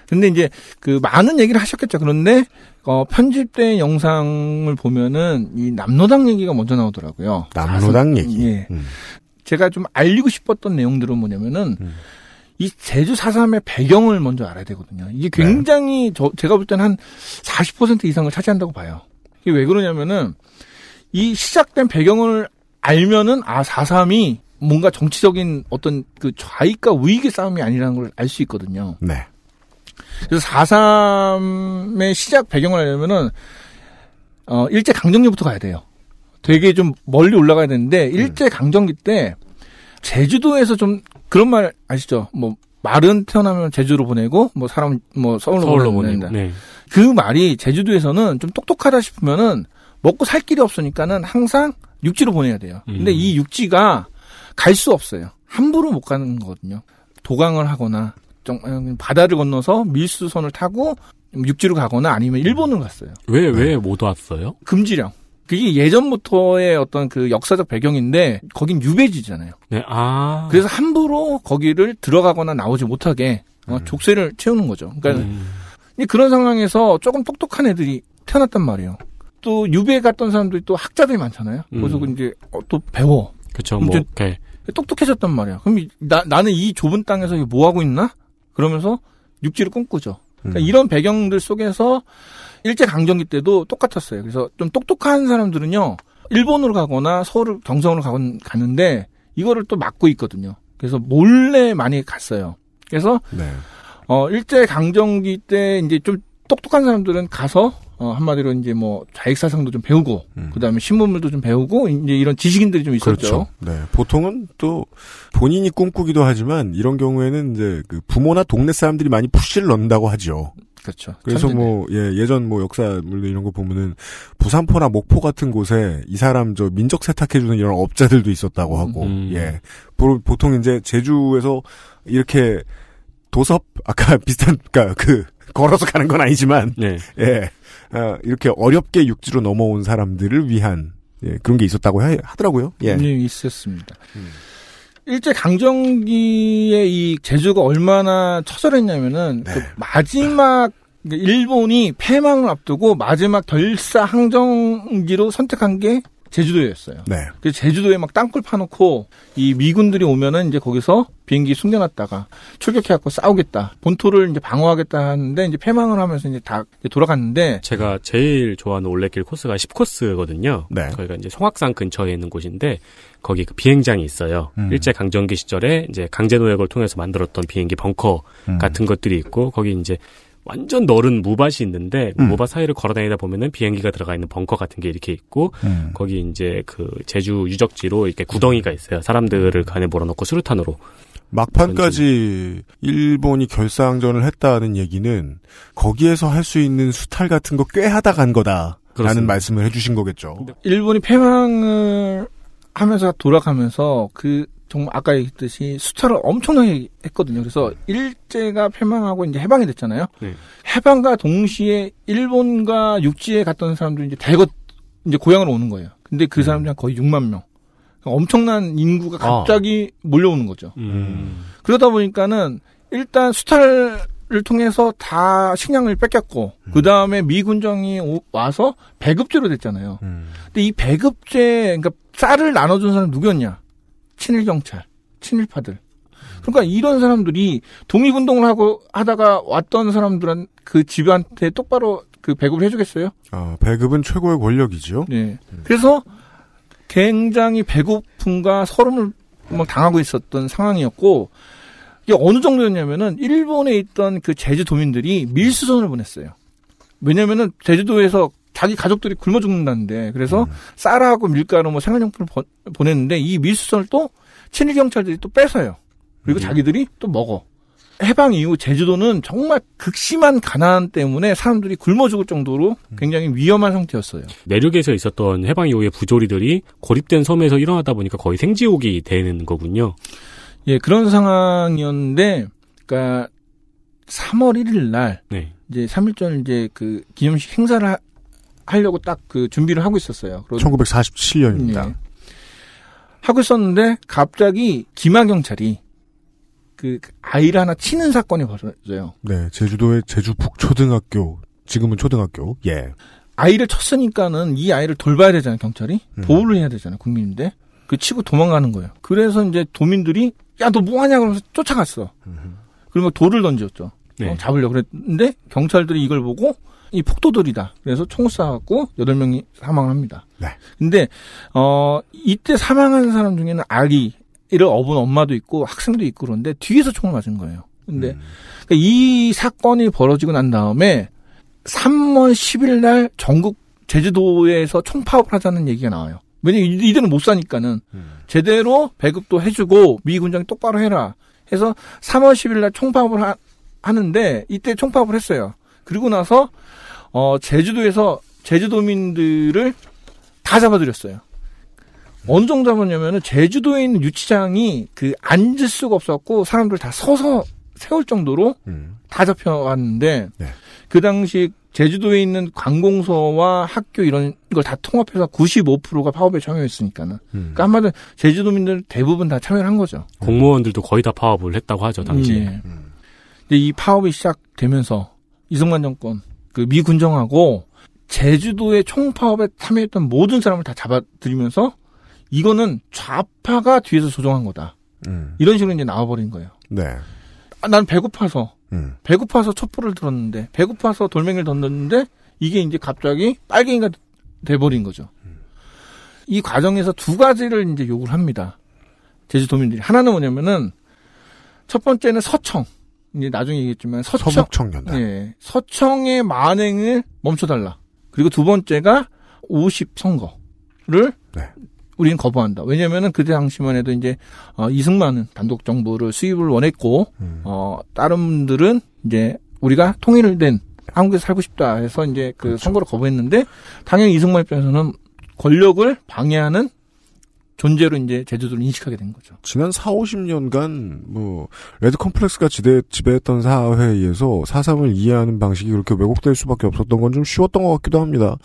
근데 이제 그 많은 얘기를 하셨겠죠. 그런데 어 편집된 영상을 보면은 이 남노당 얘기가 먼저 나오더라고요. 남노당 얘기. 예. 음. 제가 좀 알리고 싶었던 내용들은 뭐냐면은 음. 이 제주 4.3의 배경을 먼저 알아야 되거든요. 이게 굉장히 네. 저, 제가 볼 때는 한 40% 이상을 차지한다고 봐요. 이게 왜 그러냐면은 이 시작된 배경을 알면은 아, 4.3이 뭔가 정치적인 어떤 그 좌익과 우익의 싸움이 아니라는 걸 알 수 있거든요. 네. 그래서 4.3의 시작 배경을 알려면은 어, 일제 강점기부터 가야 돼요. 되게 좀 멀리 올라가야 되는데 음. 일제 강점기 때 제주도에서 좀 그런 말 아시죠? 뭐 말은 태어나면 제주로 보내고 뭐 사람 뭐 서울로, 서울로 보낸다. 네. 그 말이 제주도에서는 좀 똑똑하다 싶으면은 먹고 살 길이 없으니까는 항상 육지로 보내야 돼요. 음. 근데 이 육지가 갈 수 없어요. 함부로 못 가는 거거든요. 도강을 하거나 어, 바다를 건너서 밀수선을 타고 육지로 가거나 아니면 일본을 갔어요. 왜 왜못 네. 왔어요? 금지령. 그게 예전부터의 어떤 그 역사적 배경인데 거긴 유배지잖아요. 네. 아. 그래서 함부로 거기를 들어가거나 나오지 못하게 음. 족쇄를 채우는 거죠. 그러니까 음. 그런 상황에서 조금 똑똑한 애들이 태어났단 말이에요. 또 유배 갔던 사람들이 또 학자들이 많잖아요. 음. 그래서 이제 어, 또 배워. 그렇죠. 뭐 똑똑해졌단 말이야. 그럼 나, 나는 이 좁은 땅에서 뭐 하고 있나? 그러면서 육지를 꿈꾸죠. 그러니까 음. 이런 배경들 속에서 일제 강점기 때도 똑같았어요. 그래서 좀 똑똑한 사람들은요 일본으로 가거나 서울 경성으로 가곤 가는데 이거를 또 막고 있거든요. 그래서 몰래 많이 갔어요. 그래서 네. 어 일제 강점기 때 이제 좀 똑똑한 사람들은 가서 어, 한마디로 이제 뭐 자익사상도 좀 배우고 음. 그다음에 신문물도 좀 배우고 이제 이런 지식인들이 좀 있었죠. 그렇죠. 네. 보통은 또 본인이 꿈꾸기도 하지만 이런 경우에는 이제 그 부모나 동네 사람들이 많이 푸시를 넣는다고 하죠. 그렇죠. 그래서 뭐 예, 예전 뭐 역사물 이런 거 보면은 부산포나 목포 같은 곳에 이 사람 저 민족 세탁해 주는 이런 업자들도 있었다고 하고 음. 예. 보통 이제 제주에서 이렇게 도섭 아까 비슷한 그러니까 그 걸어서 가는 건 아니지만 네. 예. 어, 이렇게 어렵게 육지로 넘어온 사람들을 위한 예, 그런 게 있었다고 하, 더라고요 예. 네, 있었습니다. 일제 강점기에 이 제주가 얼마나 처절했냐면은 그 네. 그 마지막 일본이 패망을 앞두고 마지막 결사 항정기로 선택한 게 제주도였어요. 네. 그 제주도에 막 땅굴 파놓고 이 미군들이 오면은 이제 거기서 비행기 숨겨놨다가 출격해갖고 싸우겠다, 본토를 이제 방어하겠다 하는데 이제 패망을 하면서 이제 다 이제 돌아갔는데 제가 제일 좋아하는 올레길 코스가 10코스거든요. 네. 저희가 이제 송악산 근처에 있는 곳인데 거기 그 비행장이 있어요. 음. 일제 강점기 시절에 이제 강제 노역을 통해서 만들었던 비행기 벙커 음. 같은 것들이 있고 거기 이제 완전 넓은 무밭이 있는데 음. 모밭 사이를 걸어다니다 보면은 비행기가 들어가 있는 벙커 같은 게 이렇게 있고 음. 거기 이제 그 제주 유적지로 이렇게 구덩이가 있어요. 사람들을 음. 간에 몰아넣고 수류탄으로 막판까지 일본이 결사항전을 했다는 얘기는 거기에서 할 수 있는 수탈 같은 거 꽤 하다 간 거다라는 그렇습니다. 말씀을 해주신 거겠죠. 일본이 패망을 하면서 돌아가면서 그 정말 아까 얘기했듯이 수차를 엄청나게 했거든요. 그래서 네. 일제가 패망하고 이제 해방이 됐잖아요. 네. 해방과 동시에 일본과 육지에 갔던 사람들이 이제 대거 이제 고향으로 오는 거예요. 근데 그 사람들이 음. 거의 6만 명. 그러니까 엄청난 인구가 아. 갑자기 아. 몰려오는 거죠. 음. 음. 그러다 보니까는 일단 수탈을 통해서 다 식량을 뺏겼고 음. 그 다음에 미군정이 와서 배급제로 됐잖아요. 음. 근데 이 배급제 그러니까 쌀을 나눠준 사람 누구였냐? 친일 경찰, 친일파들. 그러니까 이런 사람들이 독립운동을 하고 하다가 왔던 사람들은 그 집한테 똑바로 그 배급을 해주겠어요? 아 배급은 최고의 권력이죠. 네. 그래서 굉장히 배고픔과 서름을 막 뭐 당하고 있었던 상황이었고 이게 어느 정도였냐면은 일본에 있던 그 제주도민들이 밀수선을 보냈어요. 왜냐면은 제주도에서 자기 가족들이 굶어 죽는다는데 그래서 음. 쌀하고 밀가루 뭐 생활용품을 보, 보냈는데 이 밀수선을 또 친일 경찰들이 또 뺏어요. 그리고 음. 자기들이 또 먹어. 해방 이후 제주도는 정말 극심한 가난 때문에 사람들이 굶어 죽을 정도로 음. 굉장히 위험한 상태였어요. 내륙에서 있었던 해방 이후의 부조리들이 고립된 섬에서 일어나다 보니까 거의 생지옥이 되는 거군요. 예, 그런 상황이었는데, 그니까 3월 1일 날 네. 이제 3일전 이제 그 기념식 행사를 하려고 딱 그 준비를 하고 있었어요. 1947년입니다. 네. 하고 있었는데 갑자기 기마 경찰이 그 아이를 하나 치는 사건이 벌어져요. 네, 제주도의 제주 북초등학교 지금은 초등학교. 예. 아이를 쳤으니까는 이 아이를 돌봐야 되잖아요, 경찰이. 음. 보호를 해야 되잖아요, 국민인데. 그 치고 도망가는 거예요. 그래서 이제 도민들이 야, 너뭐 하냐 그러면서 쫓아갔어. 음. 그리고 돌을 던졌죠. 네. 어, 잡으려고 그랬는데 경찰들이 이걸 보고 이 폭도들이다. 그래서 총을 쏴갖고 여덟 명이 사망을 합니다. 네. 근데 어 이때 사망한 사람 중에는 아기 이를 업은 엄마도 있고 학생도 있고 그런데 뒤에서 총을 맞은 거예요. 근데 음. 그러니까 이 사건이 벌어지고 난 다음에 3월 10일 날 전국 제주도에서 총파업을 하자는 얘기가 나와요. 왜냐면 이들은 못 사니까는 음. 제대로 배급도 해주고 미 군장이 똑바로 해라 해서 3월 10일 날 총파업을 하, 하는데 이때 총파업을 했어요. 그리고 나서 어, 제주도에서 제주도민들을 다 잡아들였어요. 어느 정도 잡았냐면은 제주도에 있는 유치장이 그 앉을 수가 없었고 사람들 다 서서 세울 정도로 음. 다 잡혀갔는데 네. 그 당시 제주도에 있는 관공서와 학교 이런 걸 다 통합해서 95%가 파업에 참여했으니까는 음. 그러니까 한마디로 제주도민들 대부분 다 참여를 한 거죠. 음. 공무원들도 거의 다 파업을 했다고 하죠 당시에. 음. 예. 음. 근데 이 파업이 시작되면서 이승만 정권 그미 군정하고 제주도의 총파업에 참여했던 모든 사람을 다 잡아들이면서 이거는 좌파가 뒤에서 조종한 거다. 음. 이런 식으로 이제 나와버린 거예요. 네. 아, 난 배고파서 음. 배고파서 촛불을 들었는데 배고파서 돌멩이를 던졌는데 이게 이제 갑자기 빨갱이가 돼버린 거죠. 음. 이 과정에서 두 가지를 이제 요구를 합니다. 제주도민들이 하나는 뭐냐면은 첫 번째는 서청. 이제 나중에 얘기했지만 서청 서북 청년단. 예, 서청의 만행을 멈춰달라. 그리고 두 번째가 50 선거를 네. 우리는 거부한다. 왜냐면은 그때 당시만 해도 이제 어, 이승만은 단독 정부를 수입을 원했고 음. 어 다른 분들은 이제 우리가 통일된 한국에서 살고 싶다 해서 이제 그 그렇죠. 선거를 거부했는데 당연히 이승만 입장에서는 권력을 방해하는 존재로 이제 제주도를 인식하게 된 거죠. 지난 4, 50년간 뭐 레드 컴플렉스가 지대, 지배했던 사회에서 사상을 이해하는 방식이 그렇게 왜곡될 수밖에 없었던 건 좀 쉬웠던 것 같기도 합니다.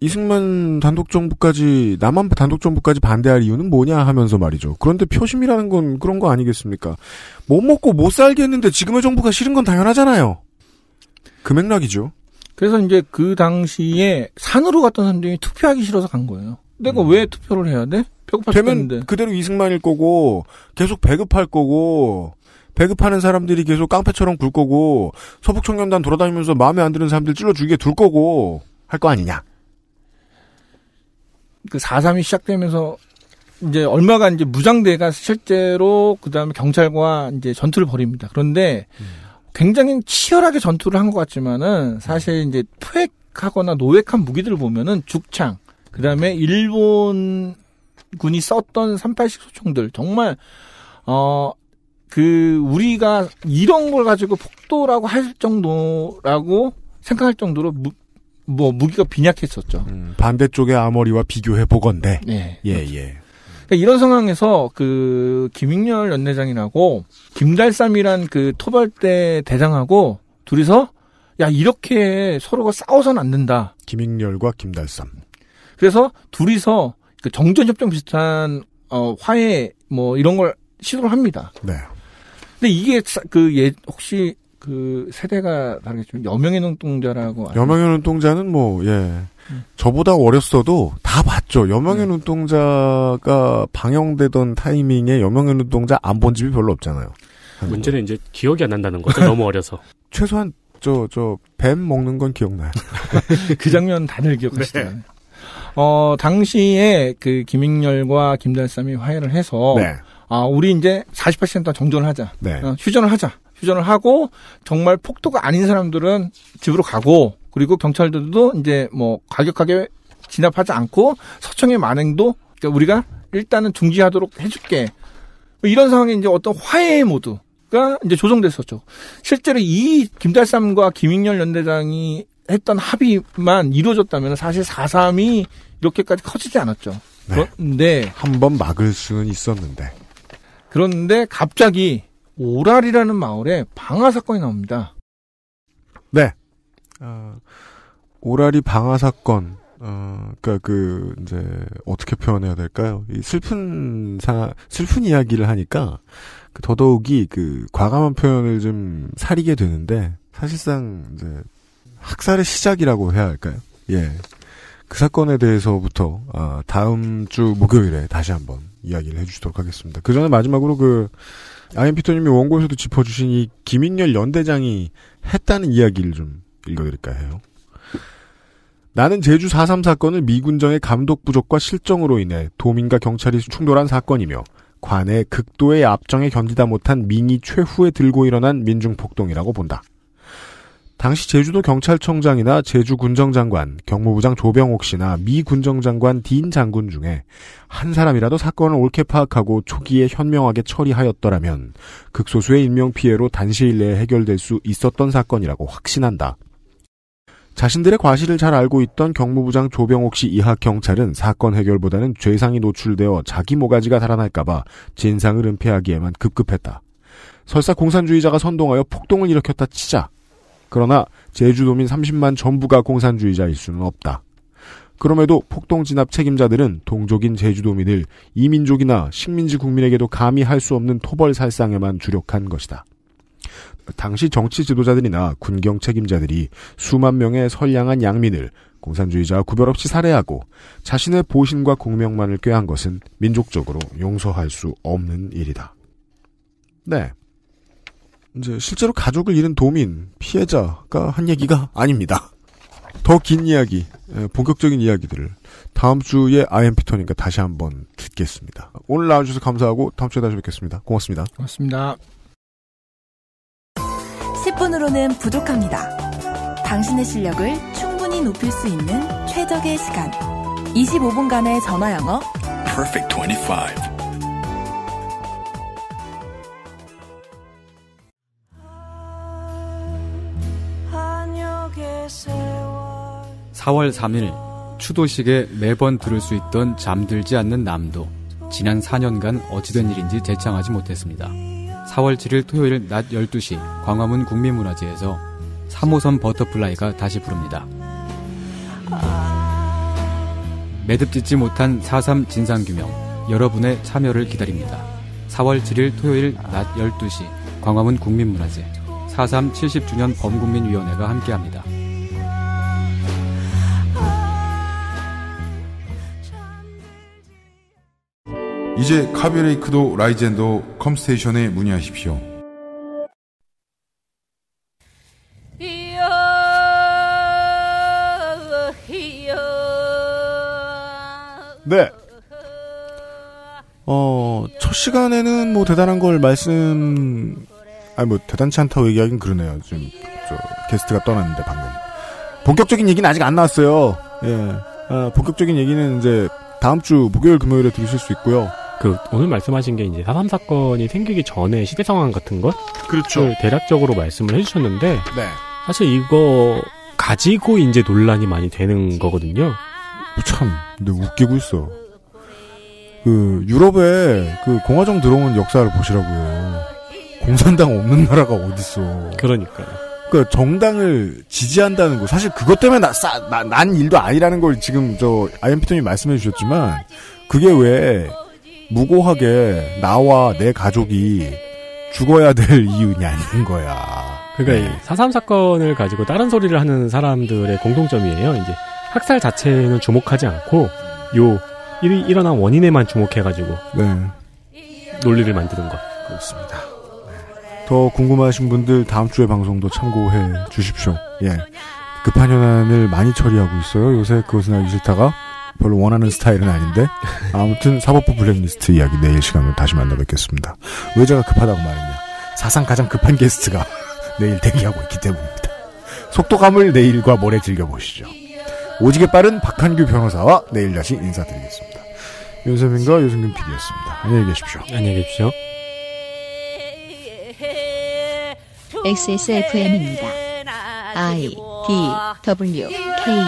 이승만 단독 정부까지 남한 단독 정부까지 반대할 이유는 뭐냐 하면서 말이죠. 그런데 표심이라는 건 그런 거 아니겠습니까? 못 먹고 못 살겠는데 지금의 정부가 싫은 건 당연하잖아요. 금액락이죠. 그래서 이제 그 당시에 산으로 갔던 사람들이 투표하기 싫어서 간 거예요. 내가 음. 왜 투표를 해야 돼? 배고파 되면 죽겠는데. 그대로 이승만일 거고 계속 배급할 거고 배급하는 사람들이 계속 깡패처럼 굴 거고 서북 청년단 돌아다니면서 마음에 안 드는 사람들 찔러 죽이게 둘 거고 할 거 아니냐. 그 4.3이 시작되면서 이제 얼마간 이제 무장대가 실제로 그다음에 경찰과 이제 전투를 벌입니다. 그런데 음. 굉장히 치열하게 전투를 한 것 같지만은 사실 이제 포획하거나 노획한 무기들을 보면은 죽창 그다음에 일본 군이 썼던 3 8식 소총들 정말 어. 그 우리가 이런 걸 가지고 폭도라고 할 정도라고 생각할 정도로 무, 뭐 무기가 빈약했었죠. 음, 반대쪽의 아머리와 비교해 보건데. 네, 예, 그 예. 그렇죠. 그러니까 이런 상황에서 그 김익렬 연내장이라고 김달삼이란 그 토벌대 대장하고 둘이서 야 이렇게 서로가 싸워선 안 된다. 김익렬과 김달삼. 그래서 둘이서 그 정전 협정 비슷한 어 화해 뭐 이런 걸 시도를 합니다. 네. 근데 이게 그 예, 혹시 그 세대가 다르겠지만 여명의 눈동자라고 여명의 눈동자는 뭐예 저보다 어렸어도 다 봤죠. 여명의 음. 눈동자가 방영되던 타이밍에 여명의 눈동자 안 본 집이 별로 없잖아요. 문제는 이제 기억이 안 난다는 거죠. 너무 어려서. 최소한 저 저 뱀 먹는 건 기억나요. 그 장면 다들 기억하시잖아요. 네. 어, 당시에 그 김익렬과 김달삼이 화해를 해서 네. 아, 우리 이제 48시간 정전을 하자. 네. 어, 휴전을 하자. 휴전을 하고 정말 폭도가 아닌 사람들은 집으로 가고 그리고 경찰들도 이제 뭐 과격하게 진압하지 않고 서청의 만행도 그러니까 우리가 일단은 중지하도록 해줄게. 뭐 이런 상황에 이제 어떤 화해의 모드가 이제 조성됐었죠. 실제로 이 김달삼과 김익렬 연대장이 했던 합의만 이루어졌다면 사실 4.3이 이렇게까지 커지지 않았죠. 네. 그런데 한번 막을 수는 있었는데. 그런데 갑자기 오랄이라는 마을에 방화 사건이 나옵니다. 네. 어, 오랄이 방화 사건. 어, 그니까 그, 이제, 어떻게 표현해야 될까요? 이 슬픈 사, 슬픈 이야기를 하니까, 그 더더욱이 그, 과감한 표현을 좀 사리게 되는데, 사실상, 이제, 학살의 시작이라고 해야 할까요? 예. 그 사건에 대해서부터 아, 다음 주 목요일에 다시 한번 이야기를 해주시도록 하겠습니다. 그 전에 마지막으로 그 아임피터님이 원고에서도 짚어주신 이 김인열 연대장이 했다는 이야기를 좀 읽어드릴까 해요. 나는 제주 4.3 사건을 미군정의 감독 부족과 실정으로 인해 도민과 경찰이 충돌한 사건이며 관내 극도의 압정에 견디다 못한 민이 최후에 들고 일어난 민중폭동이라고 본다. 당시 제주도 경찰청장이나 제주 군정장관, 경무부장 조병옥 씨나 미 군정장관 딘 장군 중에 한 사람이라도 사건을 옳게 파악하고 초기에 현명하게 처리하였더라면 극소수의 인명 피해로 단시일 내에 해결될 수 있었던 사건이라고 확신한다. 자신들의 과실을 잘 알고 있던 경무부장 조병옥 씨 이하 경찰은 사건 해결보다는 죄상이 노출되어 자기 모가지가 달아날까봐 진상을 은폐하기에만 급급했다. 설사 공산주의자가 선동하여 폭동을 일으켰다 치자 그러나 제주도민 30만 전부가 공산주의자일 수는 없다. 그럼에도 폭동 진압 책임자들은 동족인 제주도민을 이민족이나 식민지 국민에게도 감히 할 수 없는 토벌 살상에만 주력한 것이다. 당시 정치 지도자들이나 군경 책임자들이 수만 명의 선량한 양민을 공산주의자와 구별 없이 살해하고 자신의 보신과 공명만을 꾀한 것은 민족적으로 용서할 수 없는 일이다. 네. 이제 실제로 가족을 잃은 도민 피해자가 한 얘기가 아닙니다. 더 긴 이야기, 예, 본격적인 이야기들을 다음 주에 IMP 터니까 다시 한번 듣겠습니다. 오늘 나와주셔서 감사하고 다음 주에 다시 뵙겠습니다. 고맙습니다. 고맙습니다. 10분으로는 부족합니다. 당신의 실력을 충분히 높일 수 있는 최적의 시간. 25분간의 전화 영어. Perfect 25. 4월 3일 추도식에 매번 들을 수 있던 잠들지 않는 남도 지난 4년간 어찌된 일인지 재창하지 못했습니다. 4월 7일 토요일 낮 12시 광화문 국민문화재에서 3호선 버터플라이가 다시 부릅니다. 매듭 짓지 못한 4.3 진상규명 여러분의 참여를 기다립니다. 4월 7일 토요일 낮 12시 광화문 국민문화재 4.3 70주년 범국민위원회가 함께합니다. 이제 카비레이크도 라이젠도 컴스테이션에 문의하십시오. 네. 어, 첫 시간에는 뭐 대단한 걸 말씀, 아니 뭐 대단치 않다고 얘기하긴 그러네요. 지금 저 게스트가 떠났는데 방금. 본격적인 얘기는 아직 안 나왔어요. 예. 아, 본격적인 얘기는 이제 다음 주 목요일 금요일에 들으실 수 있고요. 그 오늘 말씀하신 게 이제 4.3 사건이 생기기 전에 시대 상황 같은 것 그렇죠. 그 대략적으로 말씀을 해주셨는데 네. 사실 이거 가지고 이제 논란이 많이 되는 거거든요. 어, 참, 근데 웃기고 있어. 그 유럽에 그 공화정 들어온 역사를 보시라고요. 공산당 없는 나라가 어딨어. 그러니까그 그러니까 정당을 지지한다는 거 사실 그것 때문에 나, 난 일도 아니라는 걸 지금 저 아이엠피톤이 말씀해 주셨지만 그게 왜 무고하게 나와 내 가족이 죽어야 될 이유냐는 거야. 그러니까 네. 4.3 사건을 가지고 다른 소리를 하는 사람들의 공통점이에요. 이제 학살 자체는 주목하지 않고 요 일, 일어난 원인에만 주목해가지고 네. 논리를 만드는 것. 그렇습니다. 네. 더 궁금하신 분들 다음 주에 방송도 참고해 주십시오. 예. 급한 현안을 많이 처리하고 있어요. 요새 그것은 알기 싫다가 별로 원하는 스타일은 아닌데 아무튼 사법부 블랙리스트 이야기 내일 시간으로 다시 만나뵙겠습니다. 왜 제가 급하다고 말했냐? 사상 가장 급한 게스트가 내일 대기하고 있기 때문입니다. 속도감을 내일과 모레 즐겨보시죠. 오지게 빠른 박한규 변호사와 내일 다시 인사드리겠습니다. 윤세민과 유승균 PD였습니다. 안녕히 계십시오. 안녕히 계십시오. XSFM입니다. I D W K